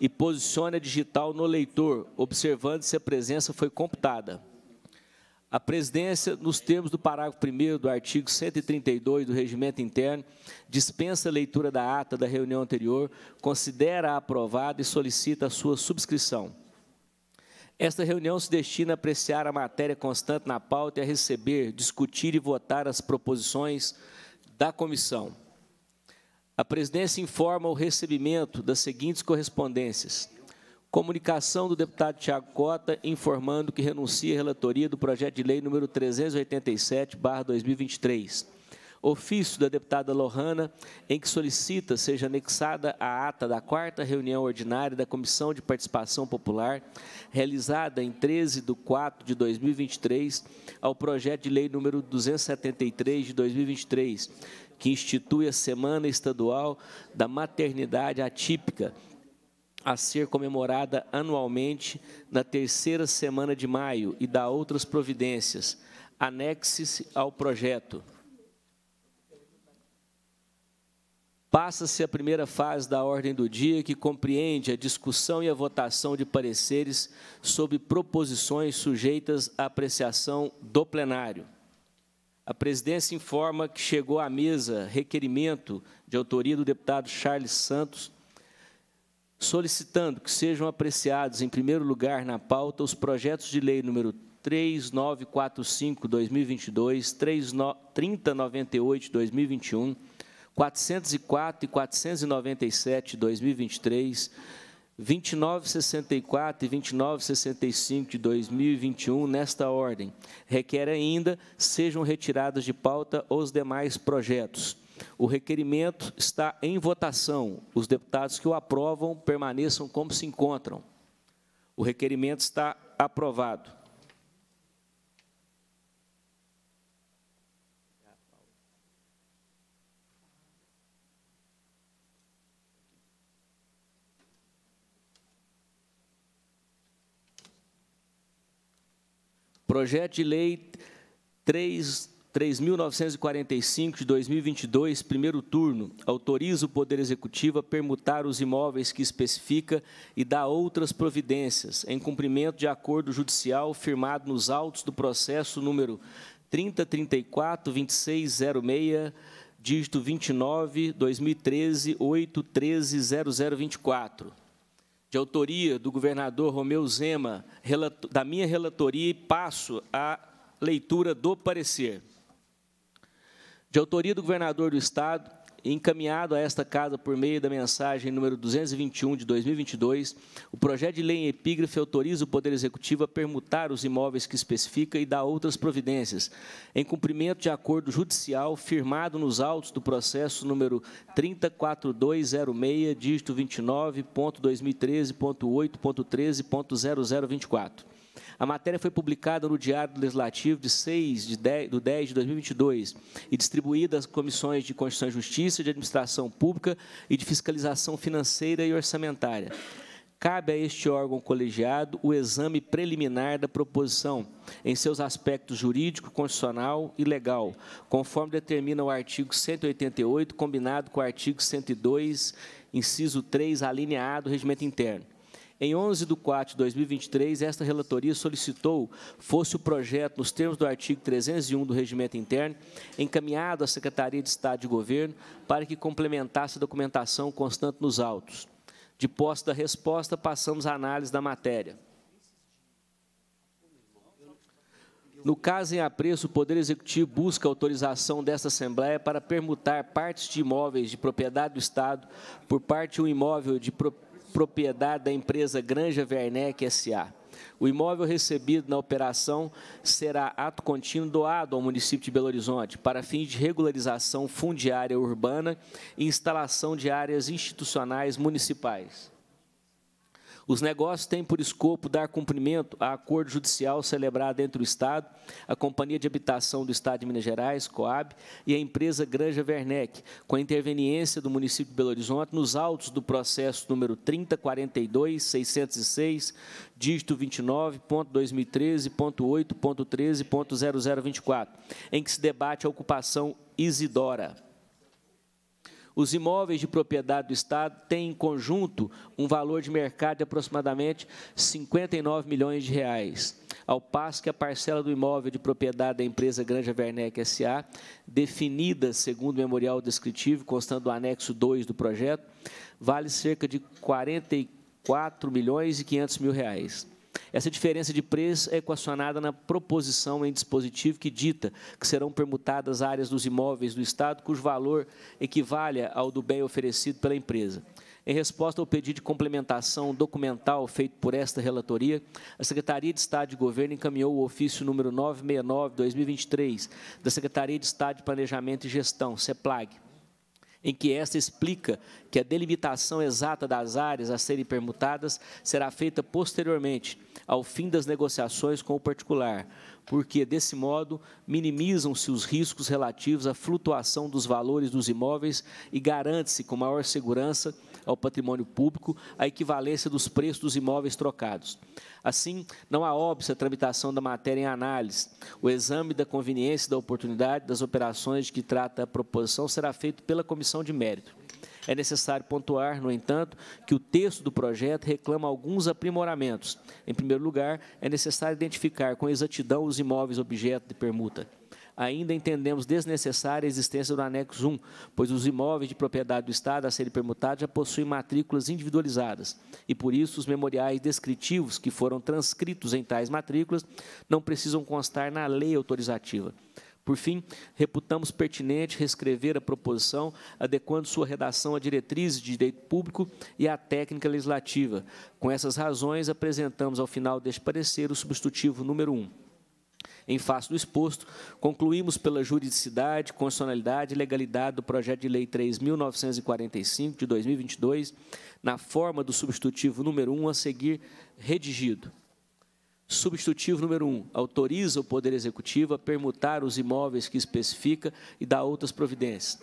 e posicione a digital no leitor, observando se a presença foi computada. A presidência, nos termos do parágrafo 1 do artigo 132 do Regimento Interno, dispensa a leitura da ata da reunião anterior, considera-a aprovada e solicita a sua subscrição. Esta reunião se destina a apreciar a matéria constante na pauta e a receber, discutir e votar as proposições da comissão. A presidência informa o recebimento das seguintes correspondências. Comunicação do deputado Tiago Cota informando que renuncia à relatoria do projeto de lei número 387/2023. Ofício da deputada Lohana, em que solicita seja anexada a ata da quarta reunião ordinária da Comissão de Participação Popular, realizada em 13 de 4 de 2023, ao projeto de lei número 273 de 2023, que institui a Semana Estadual da Maternidade Atípica, a ser comemorada anualmente na terceira semana de maio e dá outras providências. Anexe-se ao projeto. Passa-se a primeira fase da ordem do dia, que compreende a discussão e a votação de pareceres sobre proposições sujeitas à apreciação do plenário. A presidência informa que chegou à mesa requerimento de autoria do deputado Charles Santos, solicitando que sejam apreciados, em primeiro lugar, na pauta, os projetos de lei número 3945-2022, 3098-2021, 404 e 497-2023, 2964 e 2965 de 2021, nesta ordem. Requer ainda sejam retirados de pauta os demais projetos. O requerimento está em votação. Os deputados que o aprovam permaneçam como se encontram. O requerimento está aprovado. Projeto de Lei 3.945 de 2022, primeiro turno, autoriza o Poder Executivo a permutar os imóveis que especifica e dá outras providências, em cumprimento de acordo judicial firmado nos autos do processo número 3034-2606, dígito 29, 2013, 813-0024 de autoria do governador Romeu Zema, da minha relatoria, e passo à leitura do parecer. De autoria do governador do Estado, encaminhado a esta casa por meio da mensagem número 221 de 2022, o projeto de lei em epígrafe autoriza o Poder Executivo a permutar os imóveis que especifica e dá outras providências, em cumprimento de acordo judicial firmado nos autos do processo número 34206, dígito 29.2013.8.13.0024. A matéria foi publicada no Diário Legislativo de 6 de 10, do 10 de 2022 e distribuída às comissões de Constituição e Justiça, de Administração Pública e de Fiscalização Financeira e Orçamentária. Cabe a este órgão colegiado o exame preliminar da proposição, em seus aspectos jurídico, constitucional e legal, conforme determina o artigo 188, combinado com o artigo 102, inciso 3, alineado do Regimento Interno em 11 de 4 de 2023, esta relatoria solicitou fosse o projeto, nos termos do artigo 301 do Regimento Interno, encaminhado à Secretaria de Estado de Governo para que complementasse a documentação constante nos autos. De posse da resposta, passamos à análise da matéria. No caso em apreço, o Poder Executivo busca autorização desta Assembleia para permutar partes de imóveis de propriedade do Estado por parte de um imóvel de propriedade propriedade da empresa Granja Werneck S.A. O imóvel recebido na operação será ato contínuo doado ao município de Belo Horizonte para fins de regularização fundiária urbana e instalação de áreas institucionais municipais. Os negócios têm por escopo dar cumprimento a acordo judicial celebrado entre o Estado, a Companhia de Habitação do Estado de Minas Gerais, Coab, e a empresa Granja Werneck, com a interveniência do município de Belo Horizonte, nos autos do processo número 3042-606, dígito 29.2013.8.13.0024, em que se debate a ocupação Isidora. Os imóveis de propriedade do Estado têm, em conjunto, um valor de mercado de aproximadamente 59 milhões de reais, ao passo que a parcela do imóvel de propriedade da empresa Granja Werneck S.A., definida segundo o memorial descritivo, constando do anexo 2 do projeto, vale cerca de 44 milhões e 500 mil reais. Essa diferença de preço é equacionada na proposição em dispositivo que dita que serão permutadas áreas dos imóveis do Estado cujo valor equivale ao do bem oferecido pela empresa. Em resposta ao pedido de complementação documental feito por esta relatoria, a Secretaria de Estado de Governo encaminhou o ofício número 969-2023 da Secretaria de Estado de Planejamento e Gestão, CEPLAG, em que esta explica que a delimitação exata das áreas a serem permutadas será feita posteriormente, ao fim das negociações com o particular, porque, desse modo, minimizam-se os riscos relativos à flutuação dos valores dos imóveis e garante-se com maior segurança ao patrimônio público a equivalência dos preços dos imóveis trocados. Assim, não há óbvio a tramitação da matéria em análise. O exame da conveniência e da oportunidade das operações de que trata a proposição será feito pela comissão de mérito. É necessário pontuar, no entanto, que o texto do projeto reclama alguns aprimoramentos. Em primeiro lugar, é necessário identificar com exatidão os imóveis objeto de permuta ainda entendemos desnecessária a existência do anexo 1, pois os imóveis de propriedade do Estado a serem permutados já possuem matrículas individualizadas, e por isso os memoriais descritivos que foram transcritos em tais matrículas não precisam constar na lei autorizativa. Por fim, reputamos pertinente reescrever a proposição, adequando sua redação à diretriz de direito público e à técnica legislativa. Com essas razões, apresentamos ao final deste parecer o substitutivo número 1 em face do exposto, concluímos pela juridicidade, constitucionalidade e legalidade do projeto de lei 3.945 de 2022, na forma do substitutivo número 1 a seguir redigido. Substitutivo número 1. Autoriza o Poder Executivo a permutar os imóveis que especifica e dá outras providências.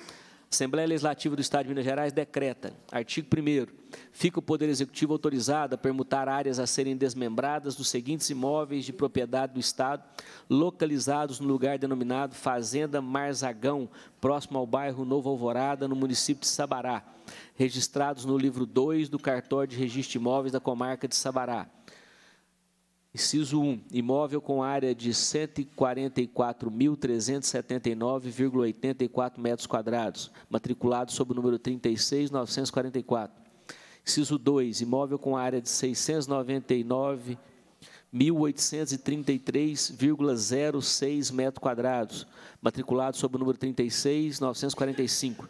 Assembleia Legislativa do Estado de Minas Gerais decreta, artigo 1 fica o Poder Executivo autorizado a permutar áreas a serem desmembradas dos seguintes imóveis de propriedade do Estado, localizados no lugar denominado Fazenda Marzagão, próximo ao bairro Novo Alvorada, no município de Sabará, registrados no livro 2 do cartório de registro de imóveis da comarca de Sabará Inciso 1. Imóvel com área de 144.379,84 metros quadrados, matriculado sob o número 36944. Inciso 2. Imóvel com área de 699.833,06 metros quadrados, matriculado sob o número 36945.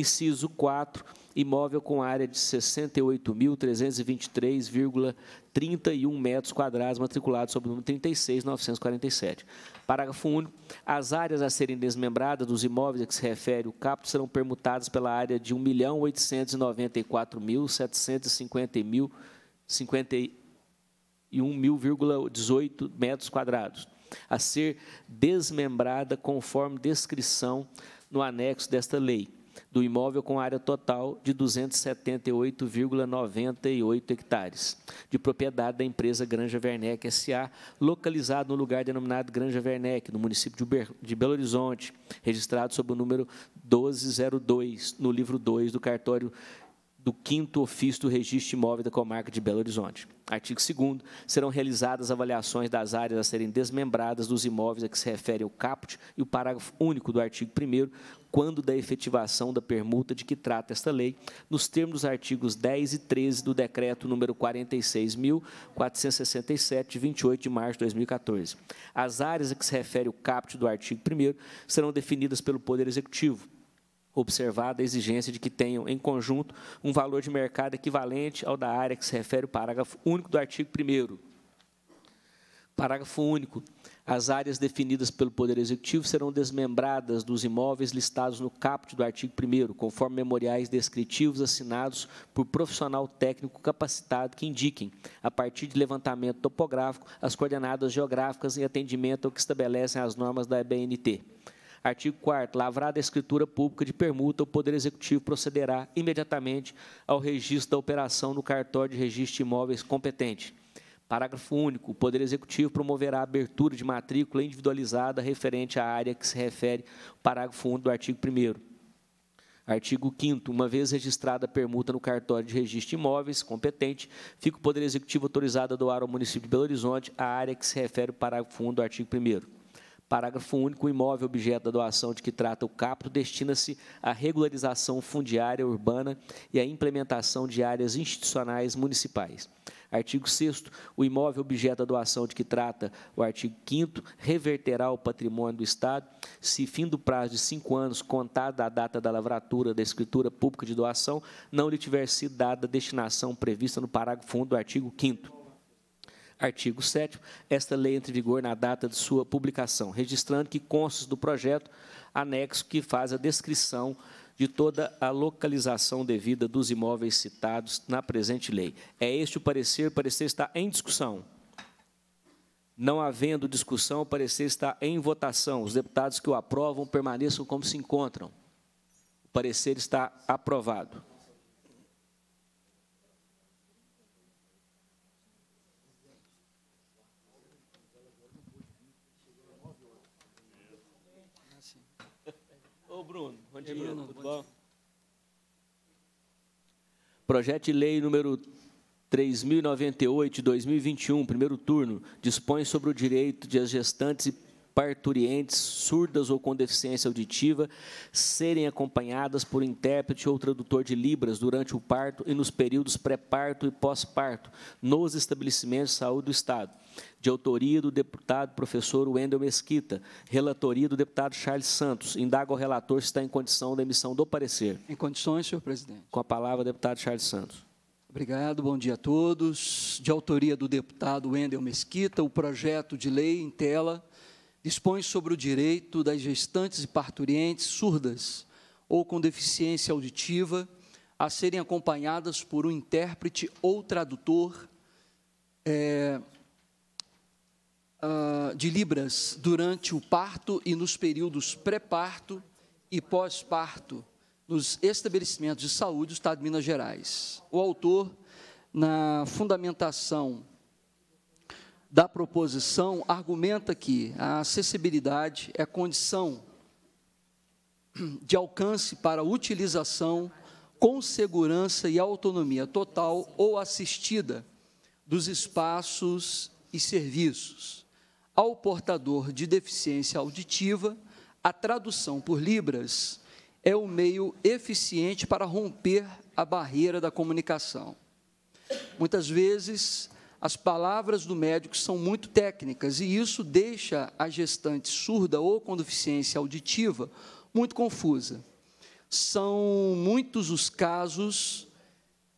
Inciso 4, imóvel com área de 68.323,31 metros quadrados, matriculado sob o número 36.947. Parágrafo único. As áreas a serem desmembradas dos imóveis a que se refere o capto serão permutadas pela área de 1.894.750.051,18 metros quadrados, a ser desmembrada conforme descrição no anexo desta lei do imóvel com área total de 278,98 hectares, de propriedade da empresa Granja Werneck S.A., localizado no lugar denominado Granja Werneck, no município de Belo Horizonte, registrado sob o número 1202, no livro 2 do cartório do quinto ofício do registro imóvel da comarca de Belo Horizonte. Artigo 2 serão realizadas avaliações das áreas a serem desmembradas dos imóveis a que se refere o caput e o parágrafo único do artigo 1 quando da efetivação da permuta de que trata esta lei, nos termos dos artigos 10 e 13 do decreto número 46.467, de 28 de março de 2014. As áreas a que se refere o caput do artigo 1 serão definidas pelo Poder Executivo, observada a exigência de que tenham, em conjunto, um valor de mercado equivalente ao da área que se refere o parágrafo único do artigo 1 Parágrafo único. As áreas definidas pelo Poder Executivo serão desmembradas dos imóveis listados no caput do artigo 1 conforme memoriais descritivos assinados por profissional técnico capacitado que indiquem, a partir de levantamento topográfico, as coordenadas geográficas em atendimento ao que estabelecem as normas da EBNT. Artigo 4 Lavrada a escritura pública de permuta, o Poder Executivo procederá imediatamente ao registro da operação no cartório de registro de imóveis competente. Parágrafo único. O Poder Executivo promoverá a abertura de matrícula individualizada referente à área que se refere parágrafo 1 do artigo 1 Artigo 5 Uma vez registrada a permuta no cartório de registro de imóveis competente, fica o Poder Executivo autorizado a doar ao município de Belo Horizonte a área que se refere parágrafo 1 do artigo 1 Parágrafo único, o imóvel objeto da doação de que trata o capto destina-se à regularização fundiária urbana e à implementação de áreas institucionais municipais. Artigo 6 o imóvel objeto da doação de que trata o artigo 5 reverterá ao patrimônio do Estado se, fim do prazo de cinco anos, contada a data da lavratura da escritura pública de doação, não lhe tiver sido dada a destinação prevista no parágrafo 1 do artigo 5 Artigo 7 Esta lei entra em vigor na data de sua publicação, registrando que consta do projeto anexo que faz a descrição de toda a localização devida dos imóveis citados na presente lei. É este o parecer, o parecer está em discussão. Não havendo discussão, o parecer está em votação. Os deputados que o aprovam permaneçam como se encontram. O parecer está aprovado. Bom dia, Bruno. Tudo bom? Projeto de lei número 3098 de 2021, primeiro turno, dispõe sobre o direito de as gestantes e parturientes, surdas ou com deficiência auditiva, serem acompanhadas por intérprete ou tradutor de Libras durante o parto e nos períodos pré-parto e pós-parto, nos estabelecimentos de saúde do Estado. De autoria do deputado professor Wendel Mesquita, relatoria do deputado Charles Santos. Indaga o relator se está em condição da emissão do parecer. Em condições, senhor presidente. Com a palavra, deputado Charles Santos. Obrigado, bom dia a todos. De autoria do deputado Wendel Mesquita, o projeto de lei em tela dispõe sobre o direito das gestantes e parturientes surdas ou com deficiência auditiva a serem acompanhadas por um intérprete ou tradutor é, uh, de Libras durante o parto e nos períodos pré-parto e pós-parto nos estabelecimentos de saúde do Estado de Minas Gerais. O autor, na fundamentação da proposição argumenta que a acessibilidade é condição de alcance para utilização com segurança e autonomia total ou assistida dos espaços e serviços. Ao portador de deficiência auditiva, a tradução por Libras é o meio eficiente para romper a barreira da comunicação. Muitas vezes, as palavras do médico são muito técnicas e isso deixa a gestante surda ou com deficiência auditiva muito confusa. São muitos os casos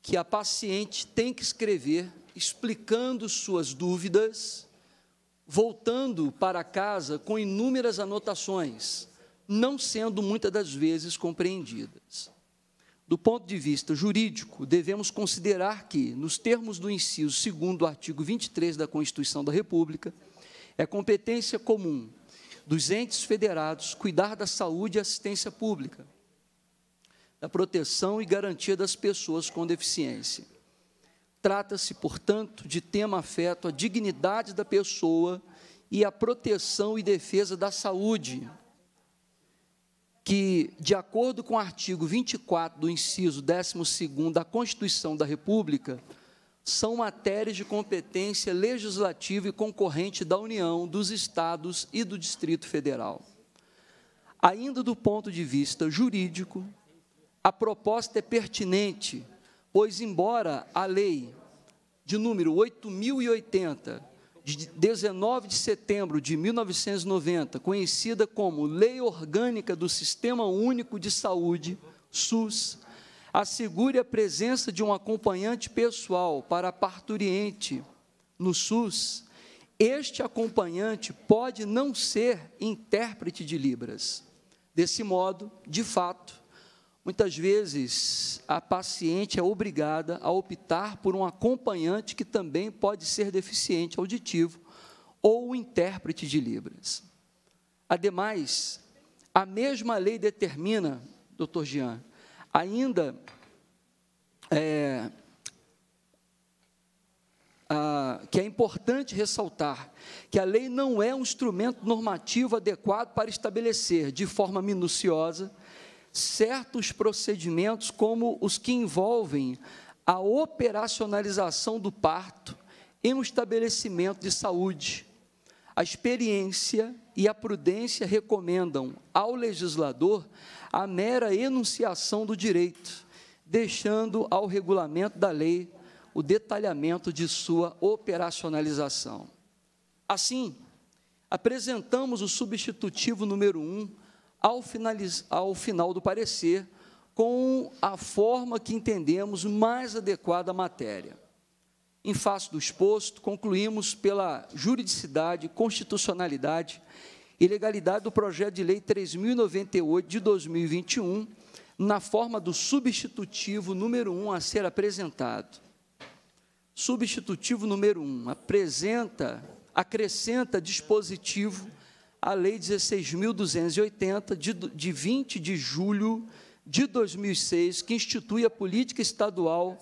que a paciente tem que escrever explicando suas dúvidas, voltando para casa com inúmeras anotações, não sendo muitas das vezes compreendidas. Do ponto de vista jurídico, devemos considerar que, nos termos do inciso 2 do artigo 23 da Constituição da República, é competência comum dos entes federados cuidar da saúde e assistência pública, da proteção e garantia das pessoas com deficiência. Trata-se, portanto, de tema afeto à dignidade da pessoa e à proteção e defesa da saúde, que, de acordo com o artigo 24 do inciso 12 da Constituição da República, são matérias de competência legislativa e concorrente da União, dos Estados e do Distrito Federal. Ainda do ponto de vista jurídico, a proposta é pertinente, pois, embora a lei de número 8.080, de 19 de setembro de 1990, conhecida como Lei Orgânica do Sistema Único de Saúde, SUS, assegure a presença de um acompanhante pessoal para parturiente no SUS, este acompanhante pode não ser intérprete de Libras. Desse modo, de fato, Muitas vezes a paciente é obrigada a optar por um acompanhante que também pode ser deficiente auditivo ou intérprete de Libras. Ademais, a mesma lei determina, doutor Jean, ainda é, a, que é importante ressaltar que a lei não é um instrumento normativo adequado para estabelecer de forma minuciosa certos procedimentos, como os que envolvem a operacionalização do parto em um estabelecimento de saúde. A experiência e a prudência recomendam ao legislador a mera enunciação do direito, deixando ao regulamento da lei o detalhamento de sua operacionalização. Assim, apresentamos o substitutivo número 1 ao, ao final do parecer, com a forma que entendemos mais adequada à matéria. Em face do exposto, concluímos pela juridicidade, constitucionalidade e legalidade do projeto de lei 3098 de 2021, na forma do substitutivo número 1 a ser apresentado. Substitutivo número 1 apresenta, acrescenta dispositivo a Lei 16.280, de, de 20 de julho de 2006, que institui a política estadual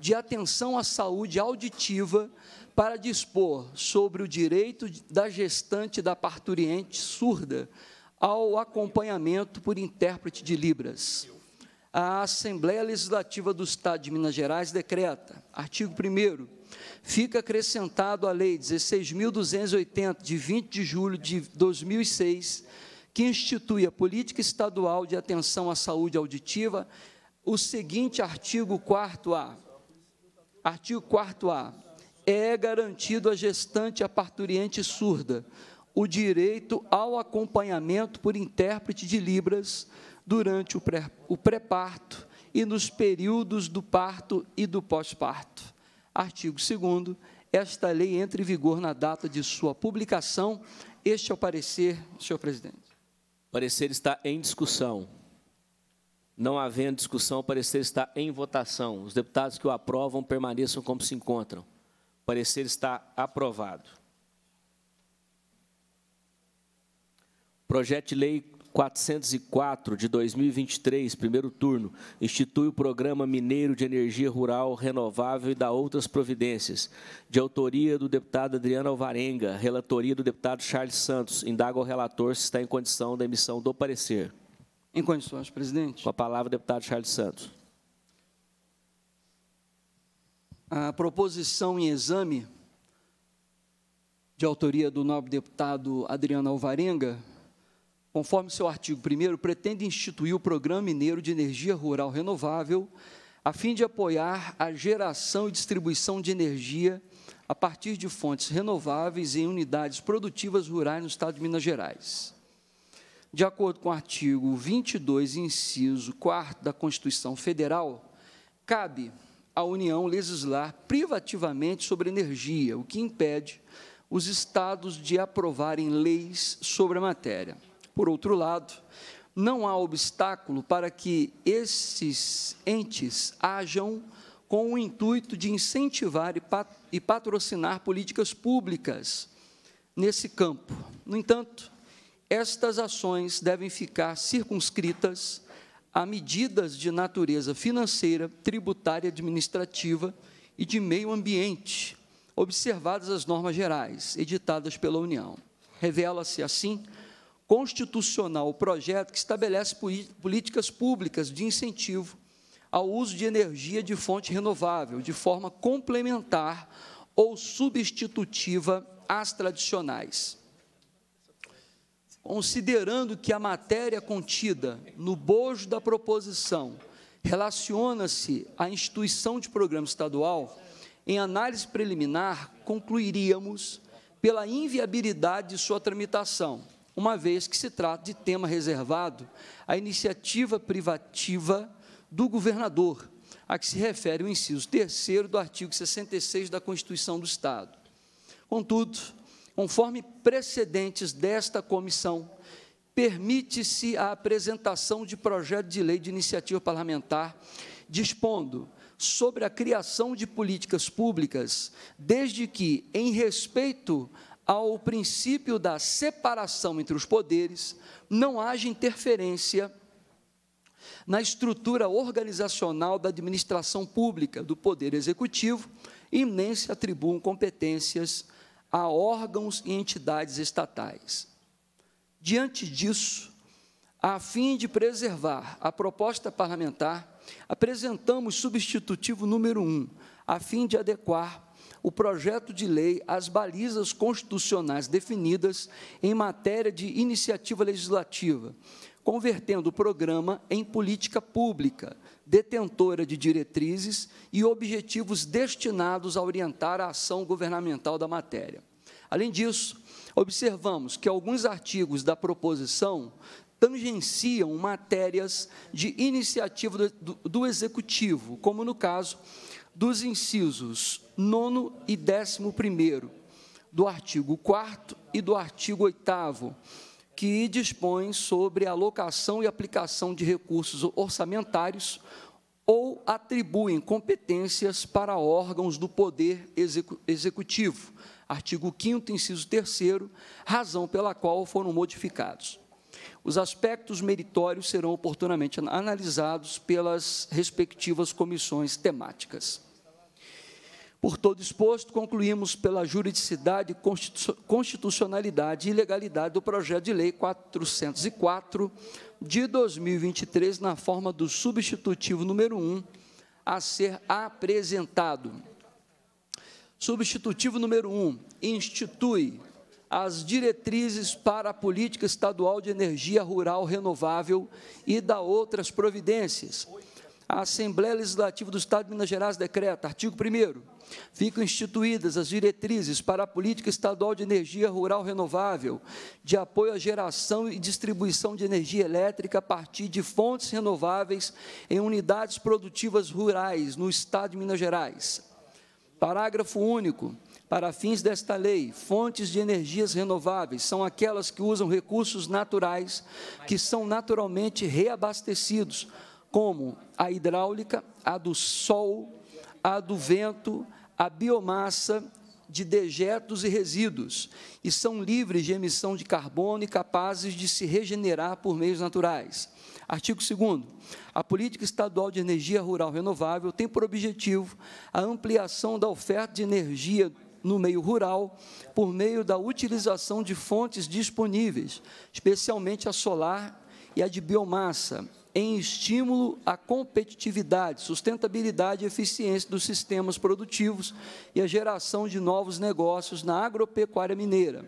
de atenção à saúde auditiva para dispor sobre o direito da gestante da parturiente surda ao acompanhamento por intérprete de Libras. A Assembleia Legislativa do Estado de Minas Gerais decreta, artigo 1 fica acrescentado à Lei 16.280, de 20 de julho de 2006, que institui a Política Estadual de Atenção à Saúde Auditiva, o seguinte artigo 4A. Artigo 4A. É garantido à gestante a parturiente surda o direito ao acompanhamento por intérprete de Libras durante o pré-parto e nos períodos do parto e do pós-parto. Artigo 2 esta lei entra em vigor na data de sua publicação. Este é o parecer, senhor presidente. O parecer está em discussão. Não havendo discussão, o parecer está em votação. Os deputados que o aprovam permaneçam como se encontram. O parecer está aprovado. Projeto de Lei 404 de 2023, primeiro turno, institui o Programa Mineiro de Energia Rural Renovável e da outras providências, de autoria do deputado Adriano Alvarenga, relatoria do deputado Charles Santos. Indaga o relator se está em condição da emissão do parecer. Em condições, presidente. Com a palavra, deputado Charles Santos. A proposição em exame, de autoria do nobre deputado Adriano Alvarenga, conforme seu artigo 1, pretende instituir o Programa Mineiro de Energia Rural Renovável, a fim de apoiar a geração e distribuição de energia a partir de fontes renováveis em unidades produtivas rurais no Estado de Minas Gerais. De acordo com o artigo 22, inciso 4 da Constituição Federal, cabe à União legislar privativamente sobre energia, o que impede os estados de aprovarem leis sobre a matéria. Por outro lado, não há obstáculo para que esses entes hajam com o intuito de incentivar e patrocinar políticas públicas nesse campo. No entanto, estas ações devem ficar circunscritas a medidas de natureza financeira, tributária, administrativa e de meio ambiente, observadas as normas gerais editadas pela União. Revela-se, assim, constitucional o projeto que estabelece políticas públicas de incentivo ao uso de energia de fonte renovável, de forma complementar ou substitutiva às tradicionais. Considerando que a matéria contida no bojo da proposição relaciona-se à instituição de programa estadual, em análise preliminar, concluiríamos pela inviabilidade de sua tramitação, uma vez que se trata de tema reservado à iniciativa privativa do governador, a que se refere o inciso 3 do artigo 66 da Constituição do Estado. Contudo, conforme precedentes desta comissão, permite-se a apresentação de projeto de lei de iniciativa parlamentar, dispondo sobre a criação de políticas públicas, desde que, em respeito ao princípio da separação entre os poderes, não haja interferência na estrutura organizacional da administração pública, do poder executivo, e nem se atribuam competências a órgãos e entidades estatais. Diante disso, a fim de preservar a proposta parlamentar, apresentamos substitutivo número 1, um, a fim de adequar o projeto de lei às balizas constitucionais definidas em matéria de iniciativa legislativa, convertendo o programa em política pública, detentora de diretrizes e objetivos destinados a orientar a ação governamental da matéria. Além disso, observamos que alguns artigos da proposição tangenciam matérias de iniciativa do, do, Executivo, como no caso dos incisos 9 e 11 do artigo 4 e do artigo 8 que dispõe sobre a alocação e aplicação de recursos orçamentários ou atribuem competências para órgãos do Poder Executivo, artigo 5º, inciso 3 razão pela qual foram modificados. Os aspectos meritórios serão oportunamente analisados pelas respectivas comissões temáticas. Por todo exposto, concluímos pela juridicidade, constitucionalidade e legalidade do projeto de lei 404 de 2023, na forma do substitutivo número 1 a ser apresentado. Substitutivo número 1 institui as diretrizes para a política estadual de energia rural renovável e da outras providências a Assembleia Legislativa do Estado de Minas Gerais decreta, artigo 1 ficam instituídas as diretrizes para a política estadual de energia rural renovável, de apoio à geração e distribuição de energia elétrica a partir de fontes renováveis em unidades produtivas rurais no Estado de Minas Gerais. Parágrafo único. Para fins desta lei, fontes de energias renováveis são aquelas que usam recursos naturais que são naturalmente reabastecidos como a hidráulica, a do sol, a do vento, a biomassa de dejetos e resíduos, e são livres de emissão de carbono e capazes de se regenerar por meios naturais. Artigo 2 A Política Estadual de Energia Rural Renovável tem por objetivo a ampliação da oferta de energia no meio rural por meio da utilização de fontes disponíveis, especialmente a solar e a de biomassa, em estímulo à competitividade, sustentabilidade e eficiência dos sistemas produtivos e a geração de novos negócios na agropecuária mineira.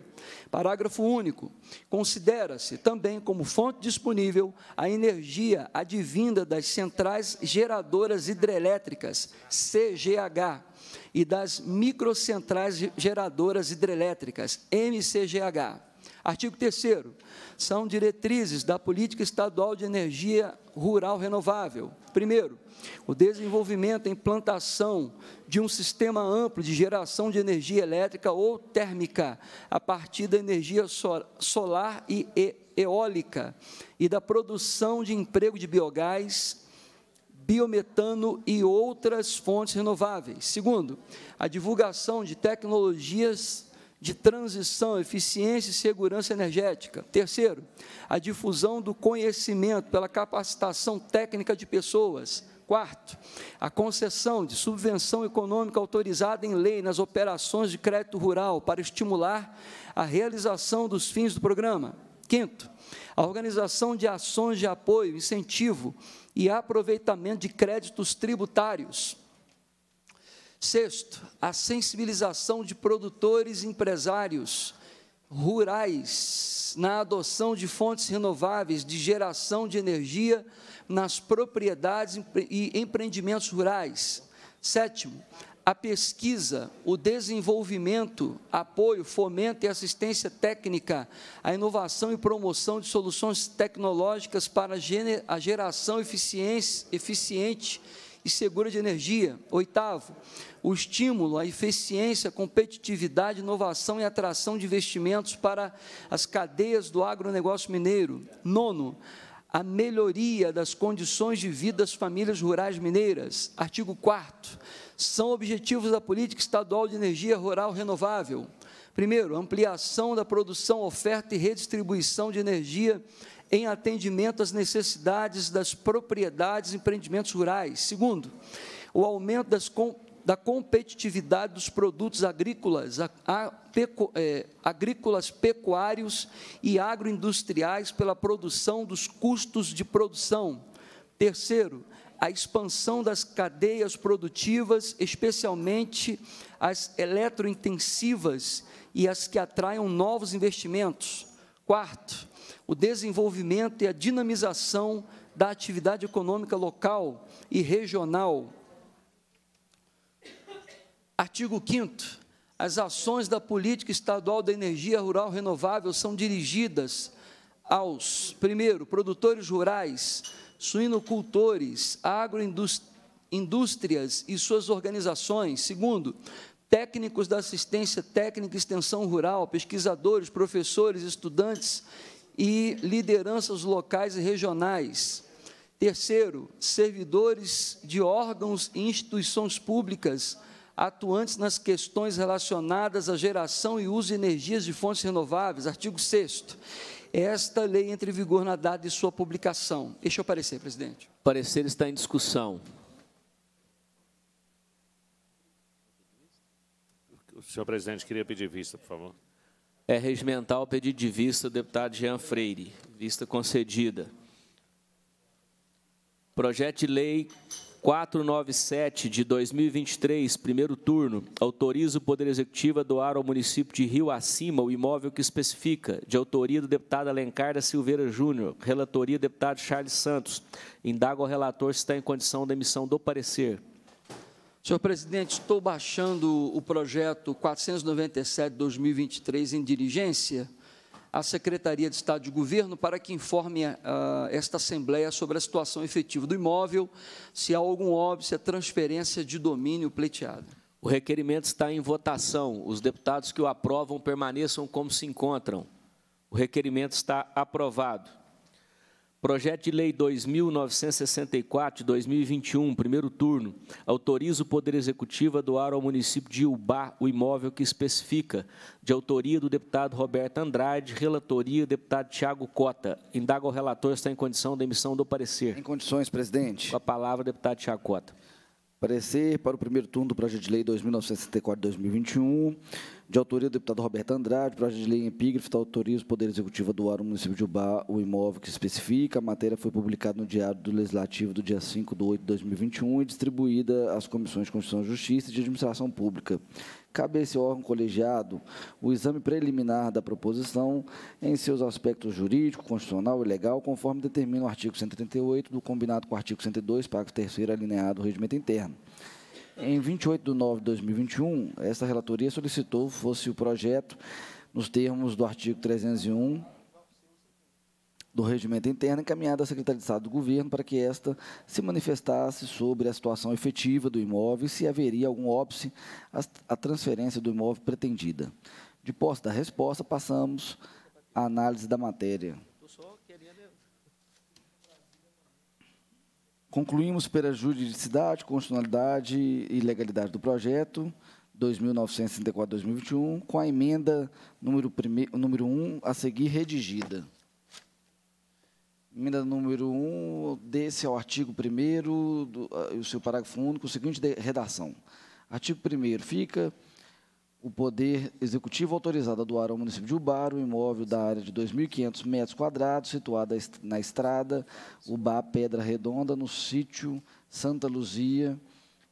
Parágrafo único. Considera-se também como fonte disponível a energia advinda das centrais geradoras hidrelétricas, CGH, e das microcentrais geradoras hidrelétricas, MCGH Artigo 3 são diretrizes da política estadual de energia rural renovável. Primeiro, o desenvolvimento e implantação de um sistema amplo de geração de energia elétrica ou térmica a partir da energia solar e eólica e da produção de emprego de biogás, biometano e outras fontes renováveis. Segundo, a divulgação de tecnologias de transição, eficiência e segurança energética. Terceiro, a difusão do conhecimento pela capacitação técnica de pessoas. Quarto, a concessão de subvenção econômica autorizada em lei nas operações de crédito rural para estimular a realização dos fins do programa. Quinto, a organização de ações de apoio, incentivo e aproveitamento de créditos tributários. Sexto, a sensibilização de produtores e empresários rurais na adoção de fontes renováveis de geração de energia nas propriedades e empreendimentos rurais. Sétimo, a pesquisa, o desenvolvimento, apoio, fomento e assistência técnica, à inovação e promoção de soluções tecnológicas para a geração eficiente e segura de energia. Oitavo, o estímulo, à eficiência, competitividade, inovação e atração de investimentos para as cadeias do agronegócio mineiro. Nono, a melhoria das condições de vida das famílias rurais mineiras. Artigo 4 são objetivos da política estadual de energia rural renovável. Primeiro, ampliação da produção, oferta e redistribuição de energia em atendimento às necessidades das propriedades e empreendimentos rurais. Segundo, o aumento das, da competitividade dos produtos agrícolas, a, a, pecu, é, agrícolas, pecuários e agroindustriais pela produção dos custos de produção. Terceiro, a expansão das cadeias produtivas, especialmente as eletrointensivas e as que atraiam novos investimentos. Quarto, o desenvolvimento e a dinamização da atividade econômica local e regional. Artigo 5 As ações da política estadual da energia rural renovável são dirigidas aos, primeiro, produtores rurais, suinocultores, agroindústrias e suas organizações. Segundo, técnicos da assistência técnica e extensão rural, pesquisadores, professores, estudantes e lideranças locais e regionais. Terceiro, servidores de órgãos e instituições públicas atuantes nas questões relacionadas à geração e uso de energias de fontes renováveis, artigo 6 Esta lei entra em vigor na data de sua publicação. Deixa eu parecer, presidente. O parecer está em discussão. O senhor presidente queria pedir vista, por favor é regimental o pedido de vista do deputado Jean Freire. Vista concedida. Projeto de lei 497 de 2023, primeiro turno, autoriza o Poder Executivo a doar ao município de Rio Acima o imóvel que especifica, de autoria do deputado Alencar da Silveira Júnior, relatoria do deputado Charles Santos. Indaga ao relator se está em condição da emissão do parecer. Senhor presidente, estou baixando o projeto 497-2023 em diligência à Secretaria de Estado de Governo para que informe a, ah, a, esta Assembleia sobre a situação efetiva do imóvel, se há algum óbvio, se há transferência de domínio pleiteada. O requerimento está em votação. Os deputados que o aprovam permaneçam como se encontram. O requerimento está aprovado. Projeto de Lei 2964 de 2021, primeiro turno, autoriza o Poder Executivo a doar ao município de Ubá o imóvel que especifica, de autoria do deputado Roberto Andrade, relatoria do deputado Tiago Cota. Indaga o relator se está em condição da emissão do parecer. Em condições, presidente. Com a palavra, deputado Tiago Cota. Parecer para o primeiro turno do projeto de lei 2964-2021, de autoria do deputado Roberto Andrade, projeto de lei em epígrafe autoriza o Poder Executivo a ar no município de Ubá o imóvel que especifica. A matéria foi publicada no Diário do Legislativo do dia 5 de 8 de 2021 e distribuída às Comissões de Constituição e Justiça e de Administração Pública, cabe a esse órgão colegiado o exame preliminar da proposição em seus aspectos jurídico, constitucional e legal, conforme determina o artigo 138 do combinado com o artigo 102, parágrafo 3 alineado do regimento interno. Em 28 de nove de 2021, esta relatoria solicitou fosse o projeto, nos termos do artigo 301 do Regimento Interno encaminhada à Secretaria de Estado do Governo para que esta se manifestasse sobre a situação efetiva do imóvel e se haveria algum óbice à transferência do imóvel pretendida. De posse da resposta, passamos à análise da matéria. Concluímos pela juridicidade, constitucionalidade e legalidade do projeto. 2.964-2021, com a emenda número, primeiro, número 1 a seguir redigida. Emenda número 1, desse ao artigo 1 ah, o seu parágrafo único, seguinte de, redação. Artigo 1 fica o poder executivo autorizado a doar ao município de Ubar o imóvel da área de 2.500 metros quadrados, situada na estrada Ubar Pedra Redonda, no sítio Santa Luzia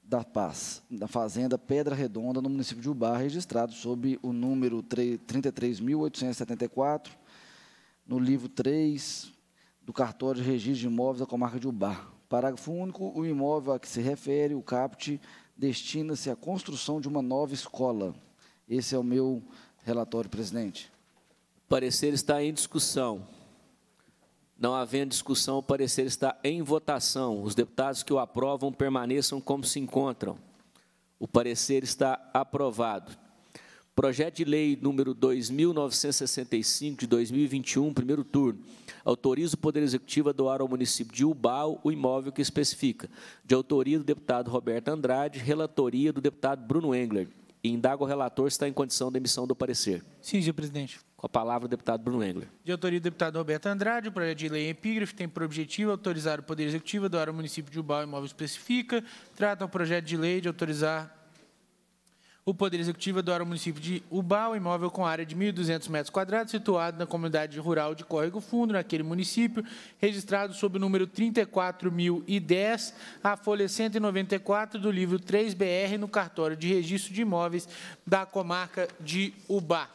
da Paz, da fazenda Pedra Redonda, no município de Ubar, registrado sob o número 33.874, no livro 3, do cartório de registro de imóveis da comarca de Ubar. Parágrafo único. O imóvel a que se refere, o CAPT, destina-se à construção de uma nova escola. Esse é o meu relatório, presidente. O parecer está em discussão. Não havendo discussão, o parecer está em votação. Os deputados que o aprovam permaneçam como se encontram. O parecer está aprovado. Projeto de Lei número 2965 de 2021, primeiro turno. Autoriza o Poder Executivo a doar ao município de Ubal o imóvel que especifica. De autoria do deputado Roberto Andrade, relatoria do deputado Bruno Engler. E indaga o relator se está em condição de emissão do parecer. Sim, senhor presidente. Com a palavra, o deputado Bruno Engler. De autoria do deputado Roberto Andrade, o projeto de lei em é epígrafe tem por objetivo autorizar o Poder Executivo a doar ao município de Ubal o imóvel especifica. Trata o projeto de lei de autorizar o Poder Executivo adora o município de Ubá um imóvel com área de 1.200 metros quadrados, situado na comunidade rural de Córrego Fundo, naquele município, registrado sob o número 34.010, a folha 194 do livro 3BR, no cartório de registro de imóveis da comarca de Ubá.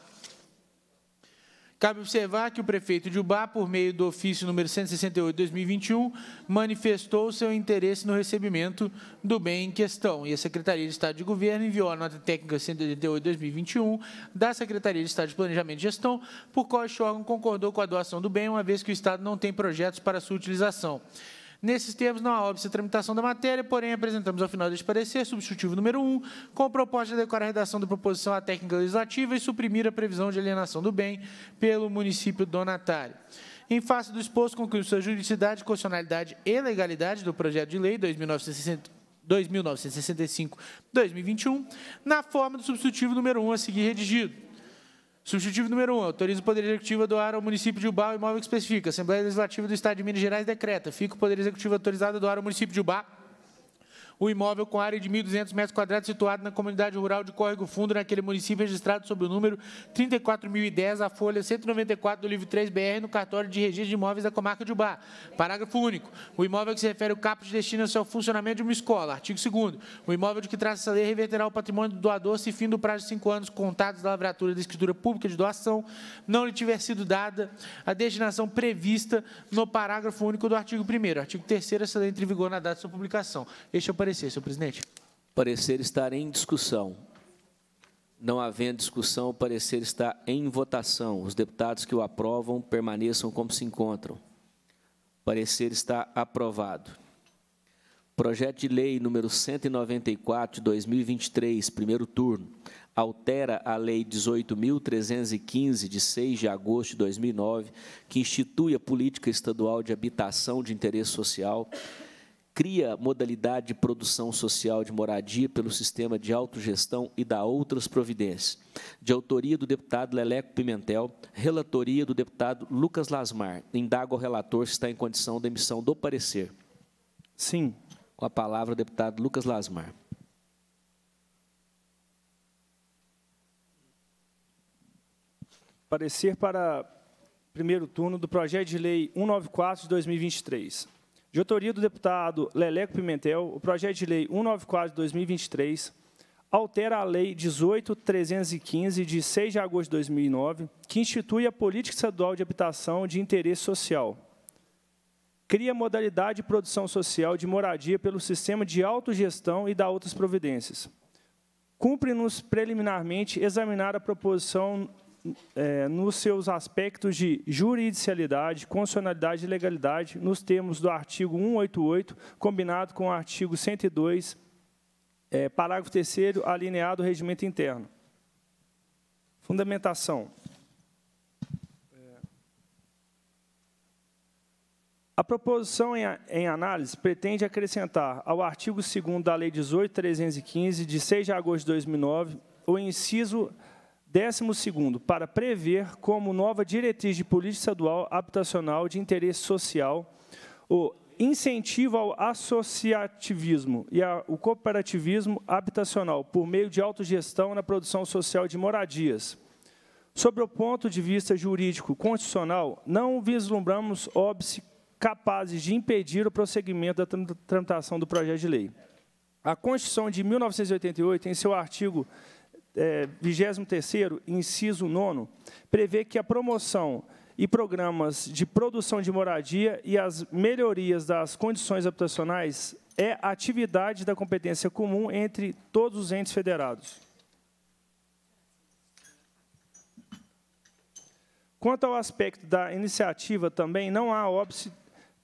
Cabe observar que o prefeito de Ubá, por meio do ofício número 168-2021, manifestou seu interesse no recebimento do bem em questão e a Secretaria de Estado de Governo enviou a nota técnica 188-2021 da Secretaria de Estado de Planejamento e Gestão, por qual este órgão concordou com a doação do bem, uma vez que o Estado não tem projetos para sua utilização. Nesses termos, não há óbice a tramitação da matéria, porém apresentamos ao final deste parecer, substitutivo número 1, com a proposta de adequar a redação da proposição à técnica legislativa e suprimir a previsão de alienação do bem pelo município donatário. Em face do exposto, concluiu sua juridicidade, constitucionalidade e legalidade do projeto de lei 2965-2021, na forma do substitutivo número 1 a seguir redigido. Substitutivo número 1. Um, autoriza o Poder Executivo a doar ao município de Ubá o imóvel que especifica. Assembleia Legislativa do Estado de Minas Gerais decreta. Fica o Poder Executivo autorizado a doar ao município de Ubá o imóvel com área de 1.200 metros quadrados situado na comunidade rural de Córrego Fundo, naquele município registrado sob o número 34.010, a folha 194 do livro 3BR, no cartório de registro de imóveis da comarca de Ubá. Parágrafo único. O imóvel que se refere ao caput destina-se ao funcionamento de uma escola. Artigo 2 O imóvel de que traça essa lei reverterá o patrimônio do doador se fim do prazo de cinco anos contados da lavratura da escritura pública de doação não lhe tiver sido dada a destinação prevista no parágrafo único do artigo 1 Artigo 3 essa lei entra em vigor na data de sua publicação. Este é o parecer parecer, senhor presidente. Parecer estar em discussão. Não havendo discussão, o parecer está em votação. Os deputados que o aprovam permaneçam como se encontram. O parecer está aprovado. Projeto de Lei número 194 de 2023, primeiro turno, altera a Lei 18.315, de 6 de agosto de 2009, que institui a Política Estadual de Habitação de Interesse Social cria modalidade de produção social de moradia pelo sistema de autogestão e dá outras providências. De autoria do deputado Leleco Pimentel, relatoria do deputado Lucas Lasmar. Indaga o relator se está em condição da emissão do parecer. Sim. Com a palavra, o deputado Lucas Lasmar. Parecer para primeiro turno do projeto de lei 194 de 2023. De autoria do deputado Leleco Pimentel, o projeto de lei 194 de 2023 altera a Lei 18.315, de 6 de agosto de 2009, que institui a Política Estadual de Habitação de Interesse Social. Cria modalidade de produção social de moradia pelo sistema de autogestão e dá outras providências. Cumpre-nos preliminarmente examinar a proposição é, nos seus aspectos de juridicialidade, constitucionalidade e legalidade, nos termos do artigo 188, combinado com o artigo 102, é, eh, parágrafo 3 alineado ao regimento interno. Fundamentação. A proposição em, em, análise pretende acrescentar ao artigo 2 da Lei 18.315, de 6 de agosto de 2009, o inciso Décimo segundo, para prever como nova diretriz de política estadual habitacional de interesse social o incentivo ao associativismo e ao cooperativismo habitacional por meio de autogestão na produção social de moradias. Sobre o ponto de vista jurídico constitucional, não vislumbramos óbvio capazes de impedir o prosseguimento da tramitação do projeto de lei. A Constituição de 1988, em seu artigo 23º, é, inciso 9, prevê que a promoção e programas de produção de moradia e as melhorias das condições habitacionais é atividade da competência comum entre todos os entes federados. Quanto ao aspecto da iniciativa, também não há óbice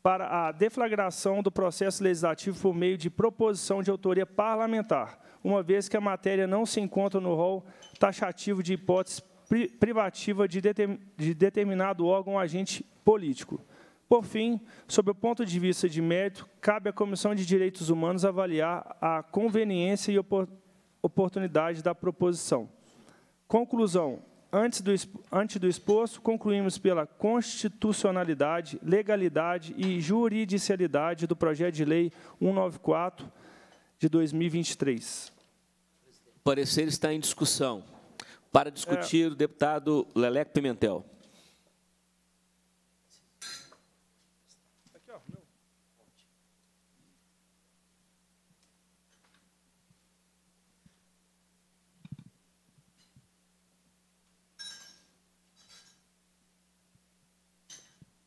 para a deflagração do processo legislativo por meio de proposição de autoria parlamentar, uma vez que a matéria não se encontra no rol taxativo de hipótese privativa de, de determinado órgão ou agente político. Por fim, sob o ponto de vista de mérito, cabe à Comissão de Direitos Humanos avaliar a conveniência e oportunidade da proposição. Conclusão. Antes do, antes do exposto, concluímos pela constitucionalidade, legalidade e juridicialidade do projeto de lei 194 de 2023. O parecer está em discussão. Para discutir, é... o deputado Leleco Pimentel.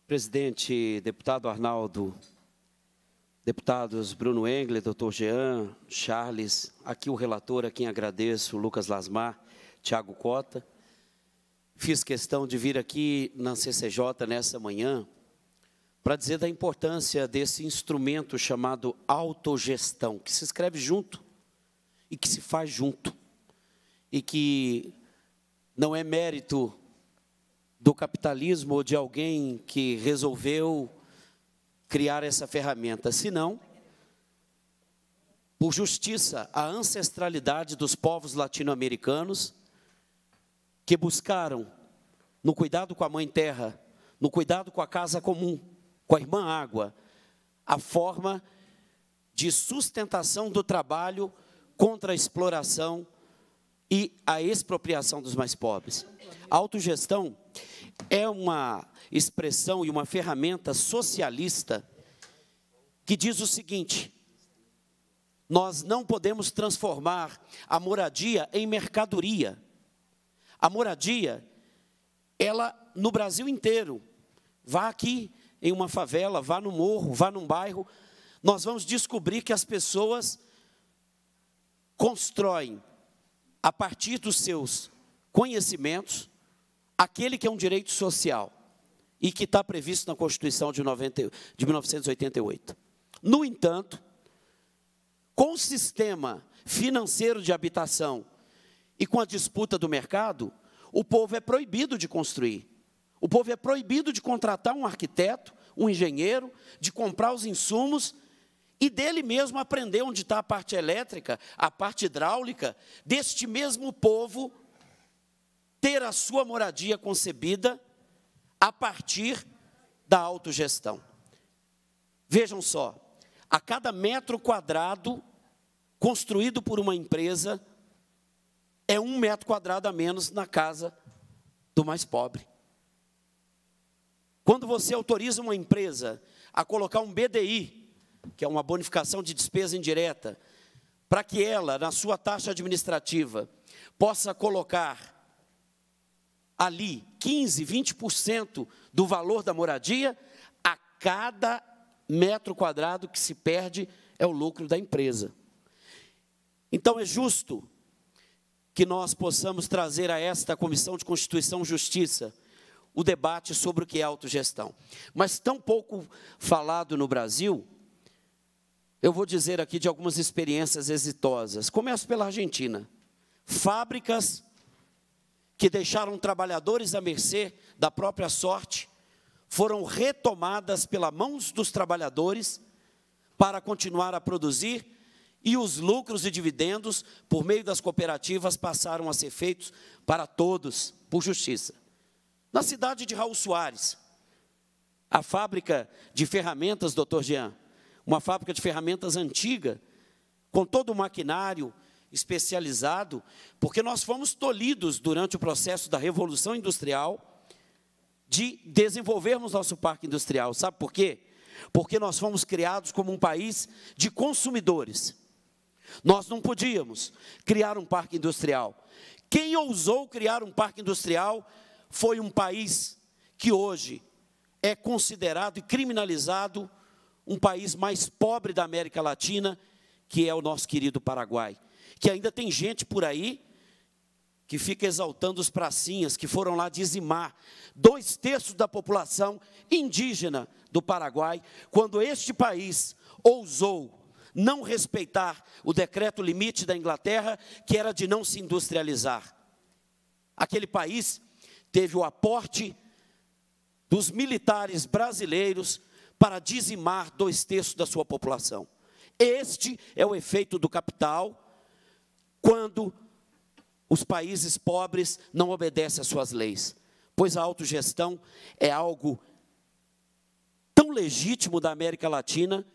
presidente, deputado Arnaldo, deputados Bruno Engle, doutor Jean, Charles, aqui o relator, a quem agradeço, Lucas Lasmar, Tiago Cota. Fiz questão de vir aqui na CCJ nessa manhã para dizer da importância desse instrumento chamado autogestão, que se escreve junto e que se faz junto. E que não é mérito do capitalismo ou de alguém que resolveu criar essa ferramenta, senão por justiça à ancestralidade dos povos latino-americanos que buscaram no cuidado com a mãe terra, no cuidado com a casa comum, com a irmã água, a forma de sustentação do trabalho contra a exploração e a expropriação dos mais pobres. A autogestão é uma expressão e uma ferramenta socialista que diz o seguinte: nós não podemos transformar a moradia em mercadoria. A moradia, ela no Brasil inteiro, vá aqui em uma favela, vá no morro, vá num bairro, nós vamos descobrir que as pessoas constroem a partir dos seus conhecimentos, aquele que é um direito social e que está previsto na Constituição de, 90, de 1988. No entanto, com o sistema financeiro de habitação e com a disputa do mercado, o povo é proibido de construir. O povo é proibido de contratar um arquiteto, um engenheiro, de comprar os insumos e dele mesmo aprendeu onde está a parte elétrica, a parte hidráulica, deste mesmo povo ter a sua moradia concebida a partir da autogestão. Vejam só, a cada metro quadrado construído por uma empresa, é um metro quadrado a menos na casa do mais pobre. Quando você autoriza uma empresa a colocar um BDI, que é uma bonificação de despesa indireta, para que ela, na sua taxa administrativa, possa colocar ali 15, 20% do valor da moradia, a cada metro quadrado que se perde é o lucro da empresa. Então é justo que nós possamos trazer a esta Comissão de Constituição e Justiça o debate sobre o que é autogestão. Mas tão pouco falado no Brasil, eu vou dizer aqui de algumas experiências exitosas. Começo pela Argentina. Fábricas que deixaram trabalhadores à mercê da própria sorte foram retomadas pelas mãos dos trabalhadores para continuar a produzir e os lucros e dividendos, por meio das cooperativas, passaram a ser feitos para todos, por justiça. Na cidade de Raul Soares, a fábrica de ferramentas, doutor Jean, uma fábrica de ferramentas antiga, com todo o maquinário especializado, porque nós fomos tolhidos durante o processo da Revolução Industrial de desenvolvermos nosso parque industrial. Sabe por quê? Porque nós fomos criados como um país de consumidores. Nós não podíamos criar um parque industrial. Quem ousou criar um parque industrial foi um país que hoje é considerado e criminalizado um país mais pobre da América Latina, que é o nosso querido Paraguai. Que ainda tem gente por aí que fica exaltando os pracinhas que foram lá dizimar dois terços da população indígena do Paraguai, quando este país ousou não respeitar o decreto limite da Inglaterra, que era de não se industrializar. Aquele país teve o aporte dos militares brasileiros para dizimar dois terços da sua população. Este é o efeito do capital quando os países pobres não obedecem às suas leis, pois a autogestão é algo tão legítimo da América Latina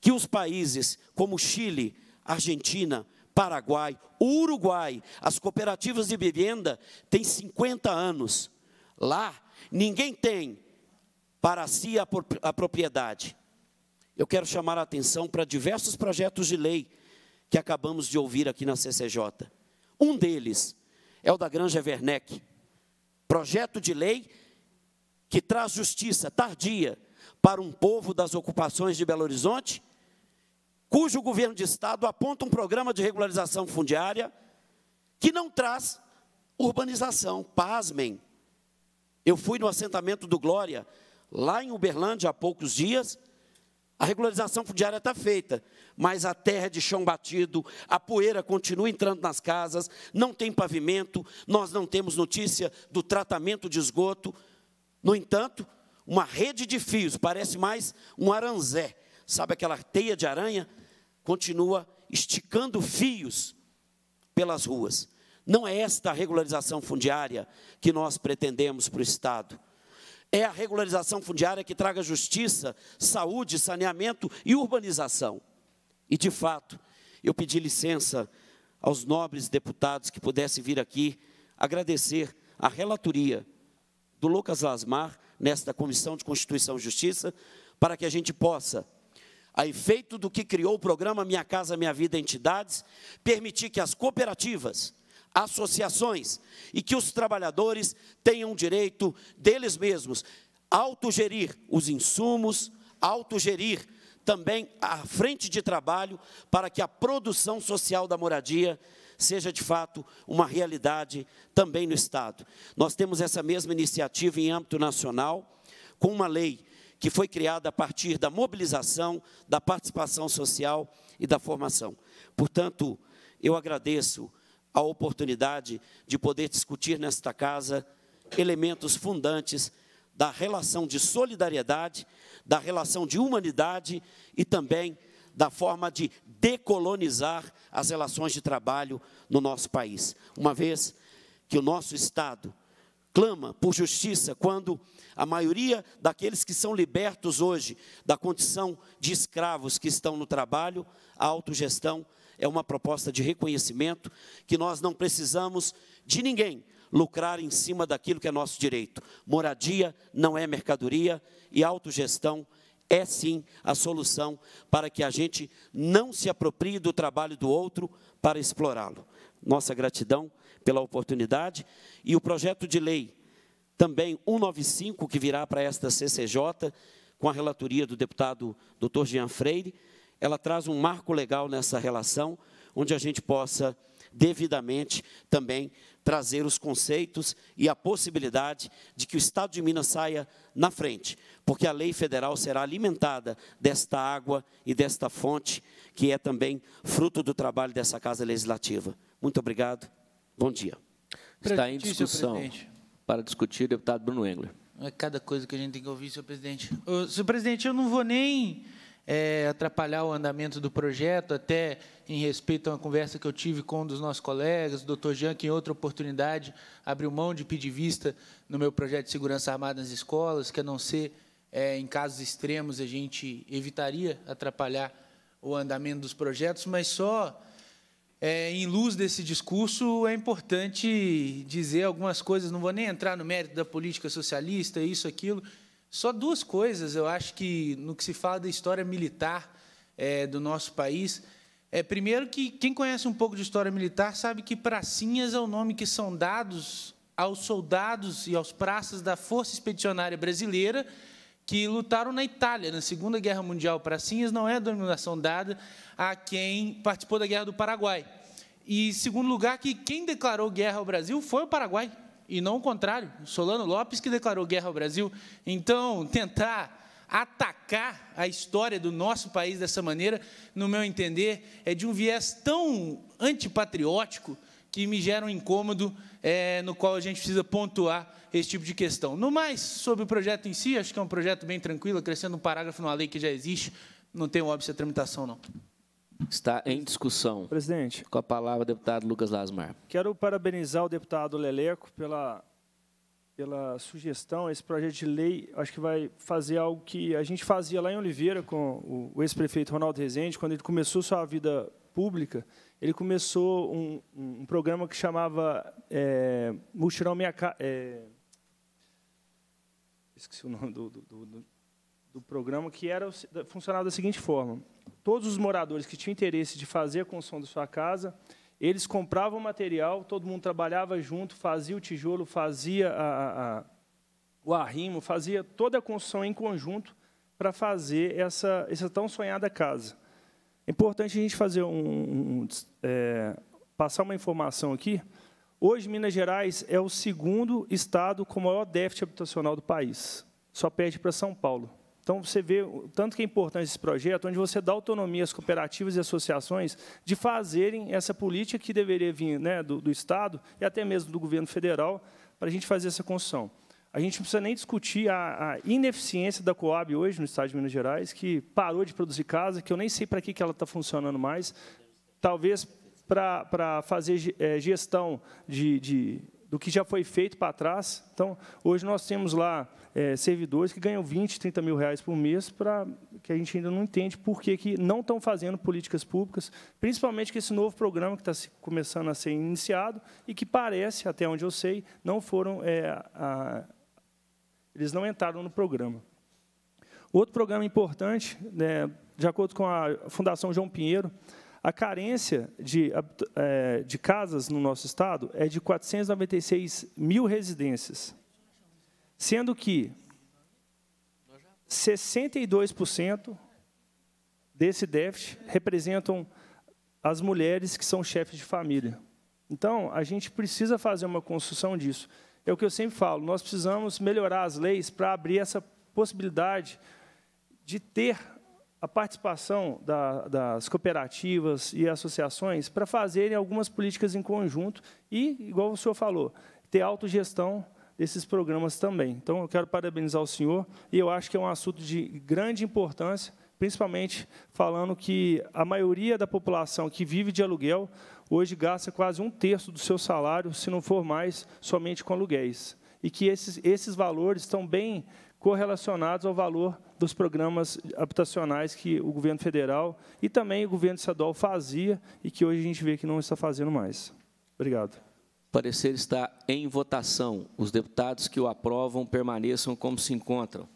que os países como Chile, Argentina, Paraguai, Uruguai, as cooperativas de vivenda têm 50 anos. Lá, ninguém tem para si a propriedade. Eu quero chamar a atenção para diversos projetos de lei que acabamos de ouvir aqui na CCJ. Um deles é o da Granja Werneck, projeto de lei que traz justiça tardia para um povo das ocupações de Belo Horizonte, cujo governo de estado aponta um programa de regularização fundiária que não traz urbanização. Pasmem. Eu fui no assentamento do Glória lá em Uberlândia, há poucos dias, a regularização fundiária está feita, mas a terra é de chão batido, a poeira continua entrando nas casas, não tem pavimento, nós não temos notícia do tratamento de esgoto. No entanto, uma rede de fios, parece mais um aranzé, sabe aquela teia de aranha? Continua esticando fios pelas ruas. Não é esta a regularização fundiária que nós pretendemos para o Estado é a regularização fundiária que traga justiça, saúde, saneamento e urbanização. E, de fato, eu pedi licença aos nobres deputados que pudessem vir aqui agradecer a relatoria do Lucas Lasmar nesta Comissão de Constituição e Justiça, para que a gente possa, a efeito do que criou o programa Minha Casa Minha Vida Entidades, permitir que as cooperativas, associações e que os trabalhadores tenham direito deles mesmos autogerir os insumos, autogerir também a frente de trabalho para que a produção social da moradia seja de fato uma realidade também no estado. Nós temos essa mesma iniciativa em âmbito nacional com uma lei que foi criada a partir da mobilização, da participação social e da formação. Portanto, eu agradeço a oportunidade de poder discutir nesta casa elementos fundantes da relação de solidariedade, da relação de humanidade e também da forma de decolonizar as relações de trabalho no nosso país. Uma vez que o nosso Estado clama por justiça quando a maioria daqueles que são libertos hoje da condição de escravos que estão no trabalho, a autogestão é uma proposta de reconhecimento que nós não precisamos de ninguém lucrar em cima daquilo que é nosso direito. Moradia não é mercadoria e autogestão é sim a solução para que a gente não se aproprie do trabalho do outro para explorá-lo. Nossa gratidão pela oportunidade e o projeto de lei também 195 que virá para esta CCJ com a relatoria do deputado Dr. Jean Freire, ela traz um marco legal nessa relação, onde a gente possa devidamente também trazer os conceitos e a possibilidade de que o Estado de Minas saia na frente, porque a lei federal será alimentada desta água e desta fonte, que é também fruto do trabalho dessa Casa Legislativa. Muito obrigado. Bom dia. Está em discussão para discutir deputado Bruno Engler. É cada coisa que a gente tem que ouvir, senhor presidente. Ô, senhor presidente, eu não vou nem é, atrapalhar o andamento do projeto, até em respeito a uma conversa que eu tive com um dos nossos colegas, o doutor Jean, que em outra oportunidade abriu mão de pedir vista no meu projeto de segurança armada nas escolas, que a não ser é, em casos extremos a gente evitaria atrapalhar o andamento dos projetos, mas só é, em luz desse discurso, é importante dizer algumas coisas. Não vou nem entrar no mérito da política socialista, isso, aquilo. Só duas coisas, eu acho que no que se fala da história militar é, do nosso país. É, primeiro, que quem conhece um pouco de história militar sabe que pracinhas é o nome que são dados aos soldados e aos praças da Força Expedicionária Brasileira que lutaram na Itália, na Segunda Guerra Mundial. Pracinhas não é a denominação dada a quem participou da Guerra do Paraguai. E, segundo lugar, que quem declarou guerra ao Brasil foi o Paraguai e não o contrário. Solano Lopes que declarou guerra ao Brasil. Então, tentar atacar a história do nosso país dessa maneira, no meu entender, é de um viés tão antipatriótico que me gera um incômodo é, no qual a gente precisa pontuar esse tipo de questão. No mais, sobre o projeto em si, acho que é um projeto bem tranquilo, crescendo um parágrafo numa lei que já existe, não tem óbvio a é tramitação, não. Está em discussão. Presidente. Com a palavra, deputado Lucas Lasmar. Quero parabenizar o deputado Leleco pela, pela sugestão. Esse projeto de lei acho que vai fazer algo que a gente fazia lá em Oliveira com o, ex-prefeito Ronaldo Rezende, quando ele começou sua vida pública. Ele começou um, um programa que chamava é, Multirão Minha Casa. É, esqueci o nome do, do, do, do programa, que era funcionava da seguinte forma: todos os moradores que tinham interesse de fazer a construção da sua casa, eles compravam material, todo mundo trabalhava junto, fazia o tijolo, fazia a, a, o arrimo, fazia toda a construção em conjunto para fazer essa, essa tão sonhada casa. É importante a gente fazer um, um é, passar uma informação aqui. Hoje, Minas Gerais é o segundo estado com maior déficit habitacional do país. Só perde para São Paulo. Então, você vê o tanto que é importante esse projeto, onde você dá autonomia às cooperativas e associações de fazerem essa política que deveria vir né, do, do Estado e até mesmo do governo federal para a gente fazer essa construção. A gente não precisa nem discutir a, a, ineficiência da Coab hoje no estado de Minas Gerais, que parou de produzir casa, que eu nem sei para que, que ela está funcionando mais. Talvez para fazer eh, gestão de, de do que já foi feito para trás. Então, hoje nós temos lá é, servidores que ganham 20, 30 mil reais por mês, para que a gente ainda não entende por que, que não estão fazendo políticas públicas, principalmente com esse novo programa que está começando a ser iniciado e que parece, até onde eu sei, não foram é, a, eles não entraram no programa. Outro programa importante, né, de acordo com a Fundação João Pinheiro, a carência de, é, de casas no nosso estado é de 496 mil residências, sendo que 62% desse déficit representam as mulheres que são chefes de família. Então, a gente precisa fazer uma construção disso. É o que eu sempre falo, nós precisamos melhorar as leis para abrir essa possibilidade de ter a participação da, das cooperativas e associações para fazerem algumas políticas em conjunto e, igual o senhor falou, ter autogestão desses programas também. Então, eu quero parabenizar o senhor, e eu acho que é um assunto de grande importância, principalmente falando que a maioria da população que vive de aluguel hoje gasta quase um terço do seu salário, se não for mais, somente com aluguéis. E que esses, esses valores estão bem correlacionados ao valor dos programas habitacionais que o governo federal e também o governo estadual fazia e que hoje a gente vê que não está fazendo mais. Obrigado. O parecer está em votação. Os deputados que o aprovam permaneçam como se encontram.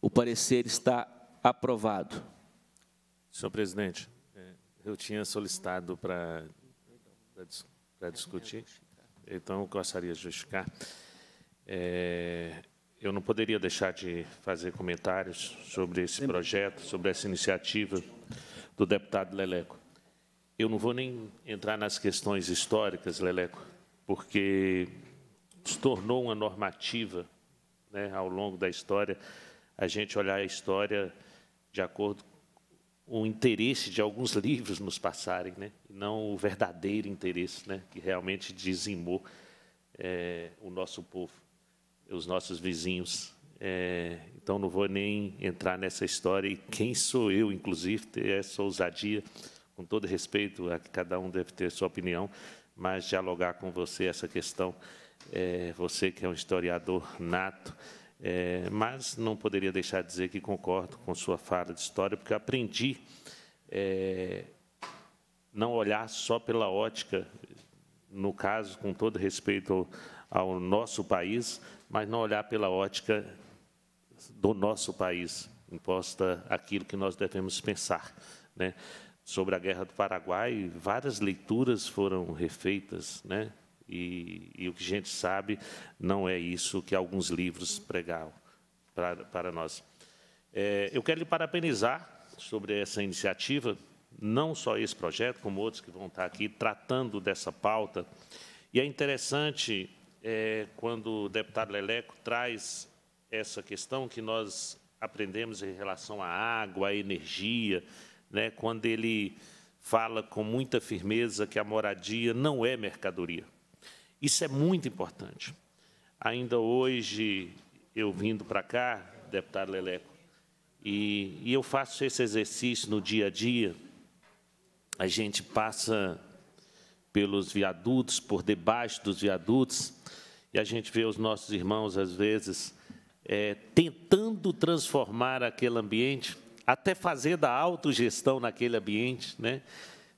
O parecer está aprovado. Senhor presidente, é, eu tinha solicitado para, para discutir, então eu gostaria de justificar. É, eu não poderia deixar de fazer comentários sobre esse projeto, sobre essa iniciativa do deputado Leleco. Eu não vou nem entrar nas questões históricas, Leleco, porque se tornou uma normativa né, ao longo da história, a gente olhar a história de acordo com o interesse de alguns livros nos passarem, né, e não o verdadeiro interesse né, que realmente dizimou é, o nosso povo os nossos vizinhos. É, então, não vou nem entrar nessa história. E quem sou eu, inclusive, ter essa ousadia, com todo respeito, a que cada um deve ter sua opinião, mas dialogar com você essa questão, é, você que é um historiador nato, é, mas não poderia deixar de dizer que concordo com sua fala de história, porque aprendi é, não olhar só pela ótica, no caso, com todo respeito ao, ao nosso país, mas não olhar pela ótica do nosso país, imposta aquilo que nós devemos pensar. Né? Sobre a Guerra do Paraguai, várias leituras foram refeitas, né? e, e o que a gente sabe não é isso que alguns livros pregavam para, para nós. É, eu quero lhe parabenizar sobre essa iniciativa, não só esse projeto, como outros que vão estar aqui tratando dessa pauta. E é interessante é, quando o deputado Leleco traz essa questão que nós aprendemos em relação à água, à energia, né, quando ele fala com muita firmeza que a moradia não é mercadoria. Isso é muito importante. Ainda hoje, eu vindo para cá, deputado Leleco, e, e eu faço esse exercício no dia a dia, a gente passa pelos viadutos, por debaixo dos viadutos, e a gente vê os nossos irmãos, às vezes, é, tentando transformar aquele ambiente, até fazer da autogestão naquele ambiente, né?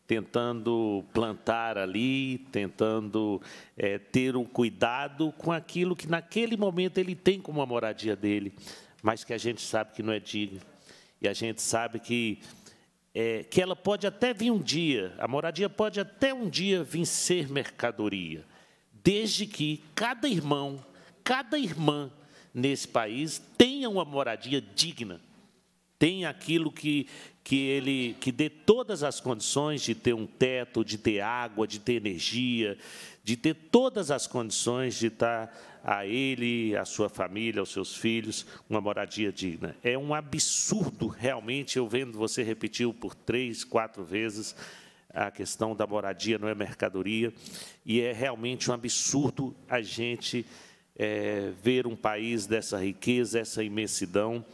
tentando plantar ali, tentando é, ter um cuidado com aquilo que naquele momento ele tem como a moradia dele, mas que a gente sabe que não é digno. E a gente sabe que é, que ela pode até vir um dia, a moradia pode até um dia vir ser mercadoria, desde que cada irmão, cada irmã nesse país tenha uma moradia digna, tenha aquilo que, que ele que dê todas as condições de ter um teto, de ter água, de ter energia, de ter todas as condições de estar a ele, a sua família, aos seus filhos, uma moradia digna. É um absurdo, realmente, eu vendo você repetir por três, quatro vezes a questão da moradia não é mercadoria, e é realmente um absurdo a gente é, ver um país dessa riqueza, essa imensidão,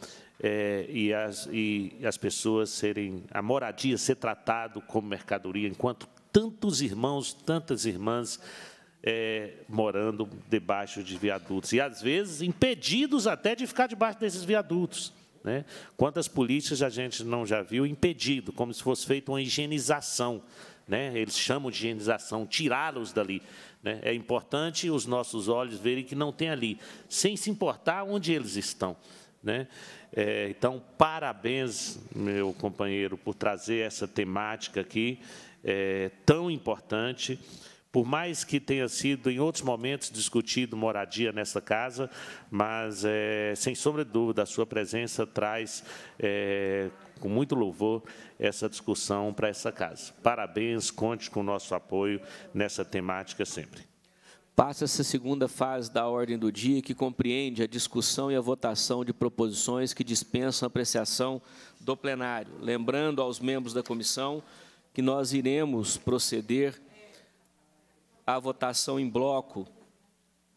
é, e, as, e as pessoas serem, a moradia ser tratado como mercadoria, enquanto tantos irmãos, tantas irmãs é, morando debaixo de viadutos, e às vezes impedidos até de ficar debaixo desses viadutos. Né? Quantas polícias a gente não já viu impedido, como se fosse feita uma higienização. Né? Eles chamam de higienização, tirá-los dali. Né? É importante os nossos olhos verem que não tem ali, sem se importar onde eles estão. Né? É, então, parabéns, meu companheiro, por trazer essa temática aqui é, tão importante. Por mais que tenha sido, em outros momentos, discutido moradia nessa casa, mas, é, sem sombra de dúvida, a sua presença traz, é, com muito louvor, essa discussão para essa casa. Parabéns, conte com o nosso apoio nessa temática sempre. Passa essa segunda fase da ordem do dia, que compreende a discussão e a votação de proposições que dispensam apreciação do plenário. Lembrando aos membros da comissão que nós iremos proceder a votação em bloco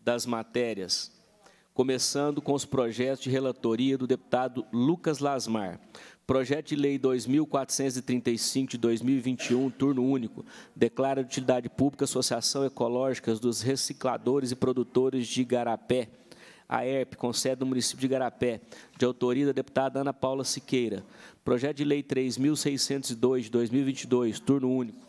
das matérias, começando com os projetos de relatoria do deputado Lucas Lasmar. Projeto de Lei 2.435 de 2021, turno único, declara de utilidade pública Associação Ecológica dos Recicladores e Produtores de Garapé, a ERP, com sede no município de Garapé, de autoria da deputada Ana Paula Siqueira. Projeto de Lei 3.602 de 2022, turno único,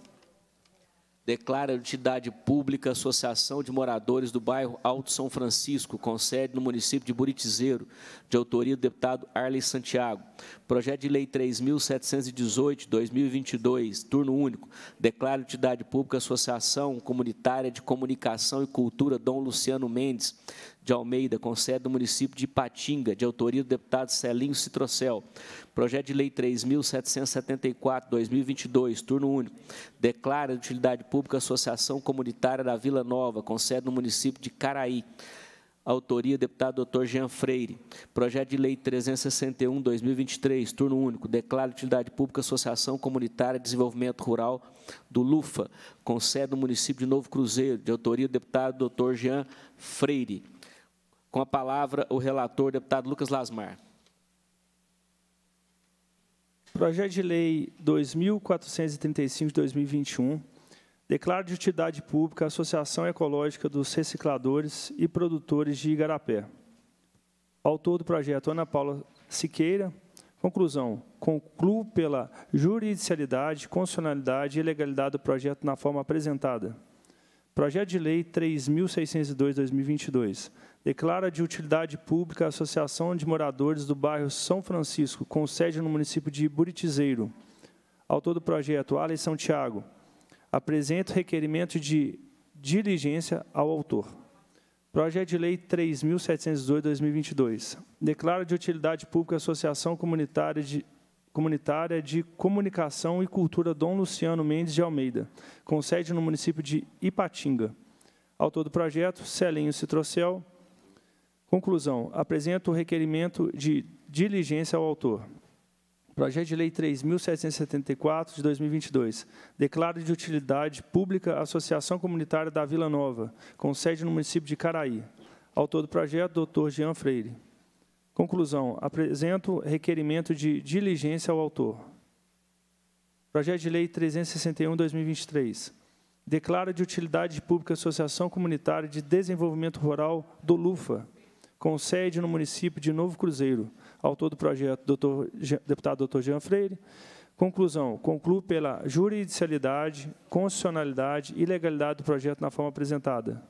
declara a entidade pública Associação de Moradores do Bairro Alto São Francisco, com sede no município de Buritizeiro, de autoria do deputado Arley Santiago. Projeto de Lei 3.718, 2022, turno único, declara a entidade pública Associação Comunitária de Comunicação e Cultura Dom Luciano Mendes, de Almeida, com sede no município de Patinga, de autoria do deputado Celinho Citrocel. Projeto de Lei 3.774, 2022, turno único. Declara de utilidade pública a Associação Comunitária da Vila Nova, com sede no município de Caraí. Autoria, deputado doutor Jean Freire. Projeto de Lei 361, 2023, turno único. Declara de utilidade pública Associação Comunitária de Desenvolvimento Rural do LUFA, com sede no município de Novo Cruzeiro, de autoria do deputado doutor Jean Freire. Com a palavra, o relator, deputado Lucas Lasmar. Projeto de Lei 2435 de 2021 declara de utilidade pública a Associação Ecológica dos Recicladores e Produtores de Igarapé. Autor do projeto, Ana Paula Siqueira. Conclusão. Concluo pela juridicialidade, constitucionalidade e legalidade do projeto na forma apresentada. Projeto de Lei 3.602, 2022 declara de utilidade pública a Associação de Moradores do Bairro São Francisco, com sede no município de Buritizeiro. Autor do projeto, Alen Santiago. Apresento requerimento de diligência ao autor. Projeto de Lei 3.702-2022. Declara de utilidade pública a Associação Comunitária de, Comunitária de Comunicação e Cultura Dom Luciano Mendes de Almeida, com sede no município de Ipatinga. Autor do projeto, Celinho Citrocel. Conclusão: apresento o requerimento de diligência ao autor. Projeto de Lei 3.774 de 2022. Declaro de utilidade pública a Associação Comunitária da Vila Nova, com sede no município de Caraí. Autor do projeto, doutor Jean Freire. Conclusão. Apresento requerimento de diligência ao autor. Projeto de Lei 361-2023. Declara de utilidade pública a Associação Comunitária de Desenvolvimento Rural do LUFA, com sede no município de Novo Cruzeiro. Autor do projeto, doutor, deputado doutor Jean Freire. Conclusão, concluo pela juridicialidade, constitucionalidade e legalidade do projeto na forma apresentada.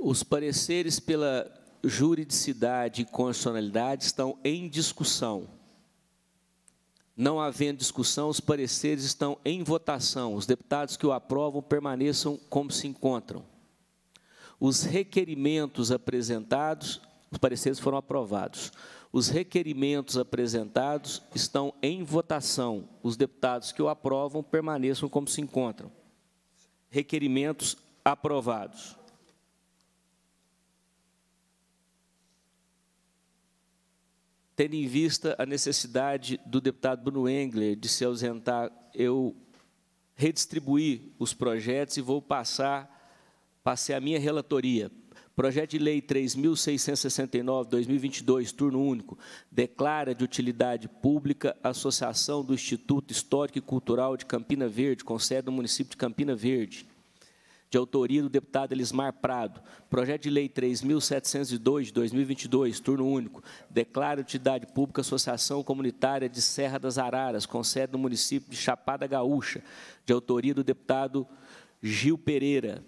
Os pareceres pela juridicidade e constitucionalidade estão em discussão. Não havendo discussão, os pareceres estão em votação. Os deputados que o aprovam permaneçam como se encontram. Os requerimentos apresentados, os pareceres foram aprovados. Os requerimentos apresentados estão em votação. Os deputados que o aprovam permaneçam como se encontram. Requerimentos aprovados. Tendo em vista a necessidade do deputado Bruno Engler de se ausentar, eu redistribuí os projetos e vou passar Passei a minha relatoria. Projeto de Lei 3.669, 2022, turno único, declara de utilidade pública a Associação do Instituto Histórico e Cultural de Campina Verde, com sede no município de Campina Verde de autoria do deputado Elismar Prado. Projeto de Lei 3.702, de 2022, turno único, declara de utilidade pública Associação Comunitária de Serra das Araras, com sede no município de Chapada Gaúcha, de autoria do deputado Gil Pereira.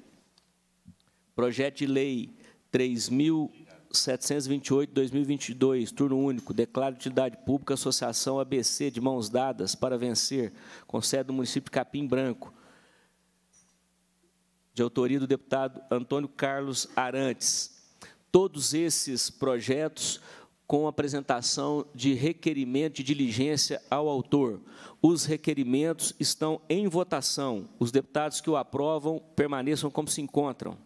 Projeto de Lei 3.728-2022, turno único, declaro de utilidade pública Associação ABC de Mãos Dadas para Vencer, com sede no município de Capim Branco, de autoria do deputado Antônio Carlos Arantes. Todos esses projetos com apresentação de requerimento de diligência ao autor. Os requerimentos estão em votação. Os deputados que o aprovam permaneçam como se encontram.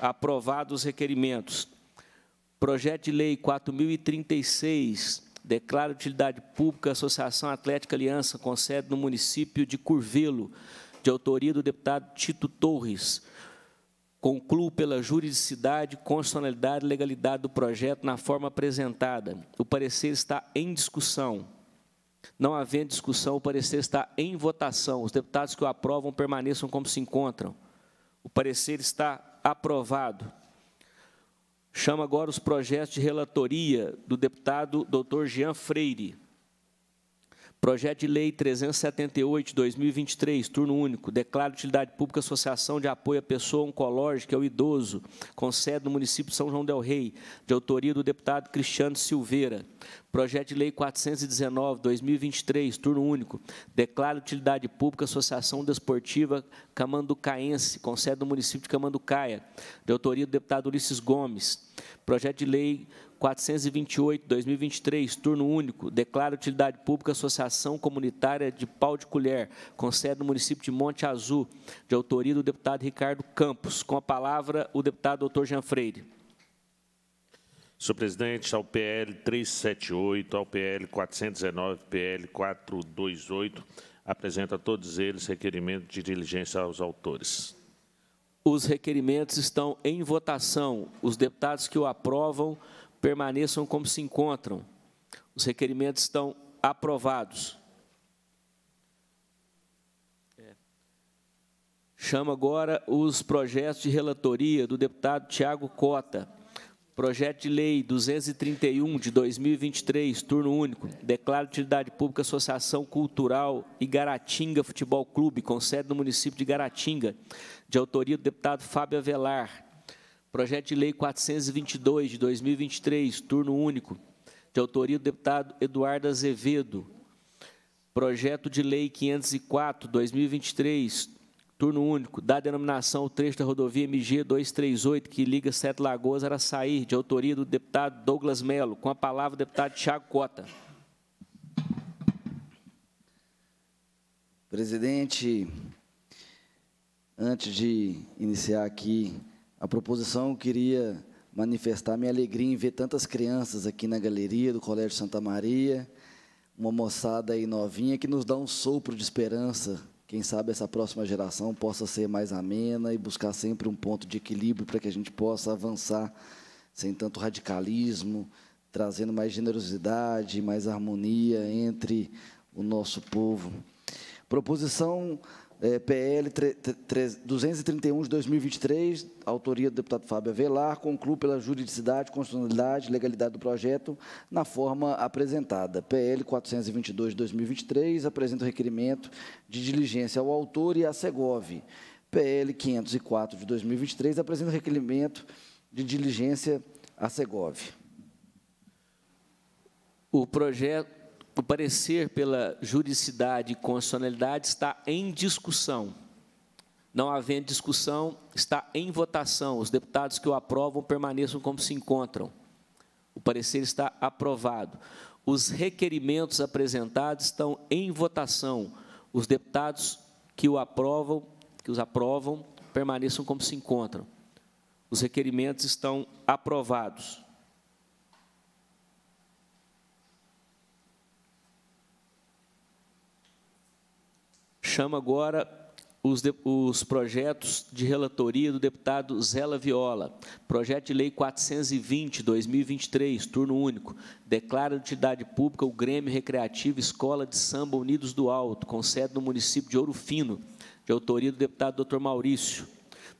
Aprovados os requerimentos. Projeto de Lei 4036, declara utilidade pública Associação Atlética Aliança, com sede no município de Curvelo, de autoria do deputado Tito Torres. Concluo pela juridicidade, constitucionalidade e legalidade do projeto na forma apresentada. O parecer está em discussão. Não havendo discussão, o parecer está em votação. Os deputados que o aprovam permaneçam como se encontram. O parecer está Aprovado. Chama agora os projetos de relatoria do deputado doutor Jean Freire. Projeto de Lei 378 2023, turno único, declara utilidade pública Associação de Apoio à Pessoa Oncológica ao Idoso, com sede no município de São João del Rei, de autoria do deputado Cristiano Silveira. Projeto de Lei 419 2023, turno único, declara utilidade pública Associação Desportiva Camanducaense, com sede no município de Camanducaia, de autoria do deputado Ulisses Gomes. Projeto de Lei 428, 2023, turno único, declara utilidade pública Associação Comunitária de Pau de Colher, com sede no município de Monte Azul, de autoria do deputado Ricardo Campos. Com a palavra, o deputado doutor Jean Freire. Senhor presidente, ao PL 378, ao PL 419, PL 428, apresenta a todos eles requerimento de diligência aos autores. Os requerimentos estão em votação. Os deputados que o aprovam permaneçam como se encontram. Os requerimentos estão aprovados. É. Chamo agora os projetos de relatoria do deputado Tiago Cota. Projeto de Lei 231 de 2023, turno único. Declaro de utilidade pública Associação Cultural Igaratinga Futebol Clube, com sede no município de Garatinga de autoria do deputado Fábio Avelar. Projeto de Lei 422 de 2023, turno único, de autoria do deputado Eduardo Azevedo. Projeto de Lei 504 2023, turno único, dá denominação ao trecho da rodovia MG 238, que liga Sete Lagoas a Araçaí, de autoria do deputado Douglas Melo. Com a palavra, o deputado Tiago Cota. Presidente, antes de iniciar aqui a proposição queria manifestar minha alegria em ver tantas crianças aqui na galeria do Colégio Santa Maria, uma moçada aí novinha que nos dá um sopro de esperança. Quem sabe essa próxima geração possa ser mais amena e buscar sempre um ponto de equilíbrio para que a gente possa avançar sem tanto radicalismo, trazendo mais generosidade, mais harmonia entre o nosso povo. Proposição é, PL 231 de 2023, autoria do deputado Fábio Avelar, concluo pela juridicidade, constitucionalidade e legalidade do projeto na forma apresentada. PL 422 de 2023 apresenta o requerimento de diligência ao autor e à Segov. PL 504 de 2023 apresenta o requerimento de diligência à Segov. O projeto o parecer pela juridicidade e constitucionalidade está em discussão. Não havendo discussão, está em votação. Os deputados que o aprovam permaneçam como se encontram. O parecer está aprovado. Os requerimentos apresentados estão em votação. Os deputados que o aprovam, que os aprovam, permaneçam como se encontram. Os requerimentos estão aprovados. Chama agora os, de, os projetos de relatoria do deputado Zela Viola. Projeto de Lei 420, 2023, turno único. Declara de utilidade pública o Grêmio Recreativo Escola de Samba Unidos do Alto, com sede no município de Ouro Fino, de autoria do deputado Dr. Maurício.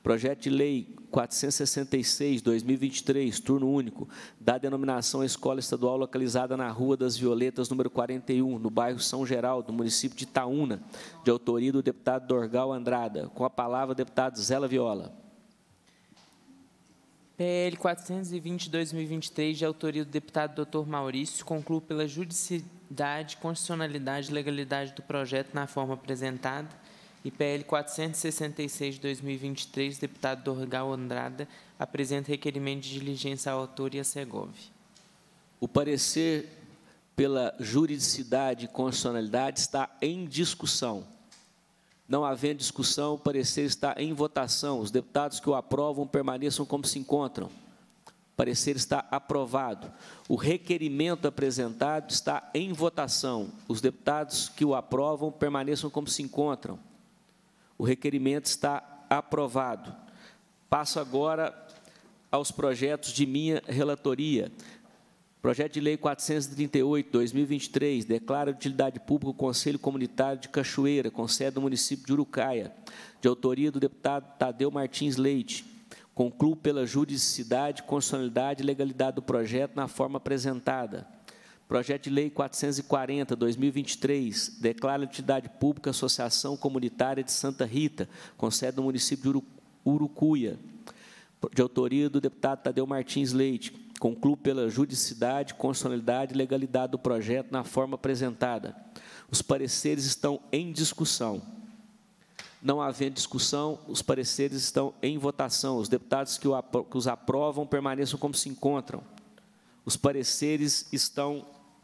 Projeto de Lei 466, 2023, turno único, dá denominação à escola estadual localizada na Rua das Violetas, número 41, no bairro São Geraldo, no município de Itaúna, de autoria do deputado Dorgal Andrada. Com a palavra, deputado Zela Viola. PL 420-2023, de autoria do deputado Dr. Maurício, concluo pela judicidade, constitucionalidade e legalidade do projeto na forma apresentada e PL 466 de 2023, deputado Dorgal Andrada, apresenta requerimento de diligência ao autor e à Segov. O parecer pela juridicidade e constitucionalidade está em discussão. Não havendo discussão, o parecer está em votação. Os deputados que o aprovam permaneçam como se encontram. O parecer está aprovado. O requerimento apresentado está em votação. Os deputados que o aprovam permaneçam como se encontram. O requerimento está aprovado. Passo agora aos projetos de minha relatoria. Projeto de Lei 438, 2023, declara de utilidade pública o Conselho Comunitário de Cachoeira, com sede no município de Urucaia, de autoria do deputado Tadeu Martins Leite. Concluo pela juridicidade, constitucionalidade e legalidade do projeto na forma apresentada. Projeto de Lei 440, 2023, declara a entidade pública Associação Comunitária de Santa Rita, com sede no município de Urucuia, de autoria do deputado Tadeu Martins Leite. Concluo pela judicidade, constitucionalidade e legalidade do projeto na forma apresentada. Os pareceres estão em discussão. Não havendo discussão, os pareceres estão em votação. Os deputados que os aprovam permaneçam como se encontram. Os pareceres estão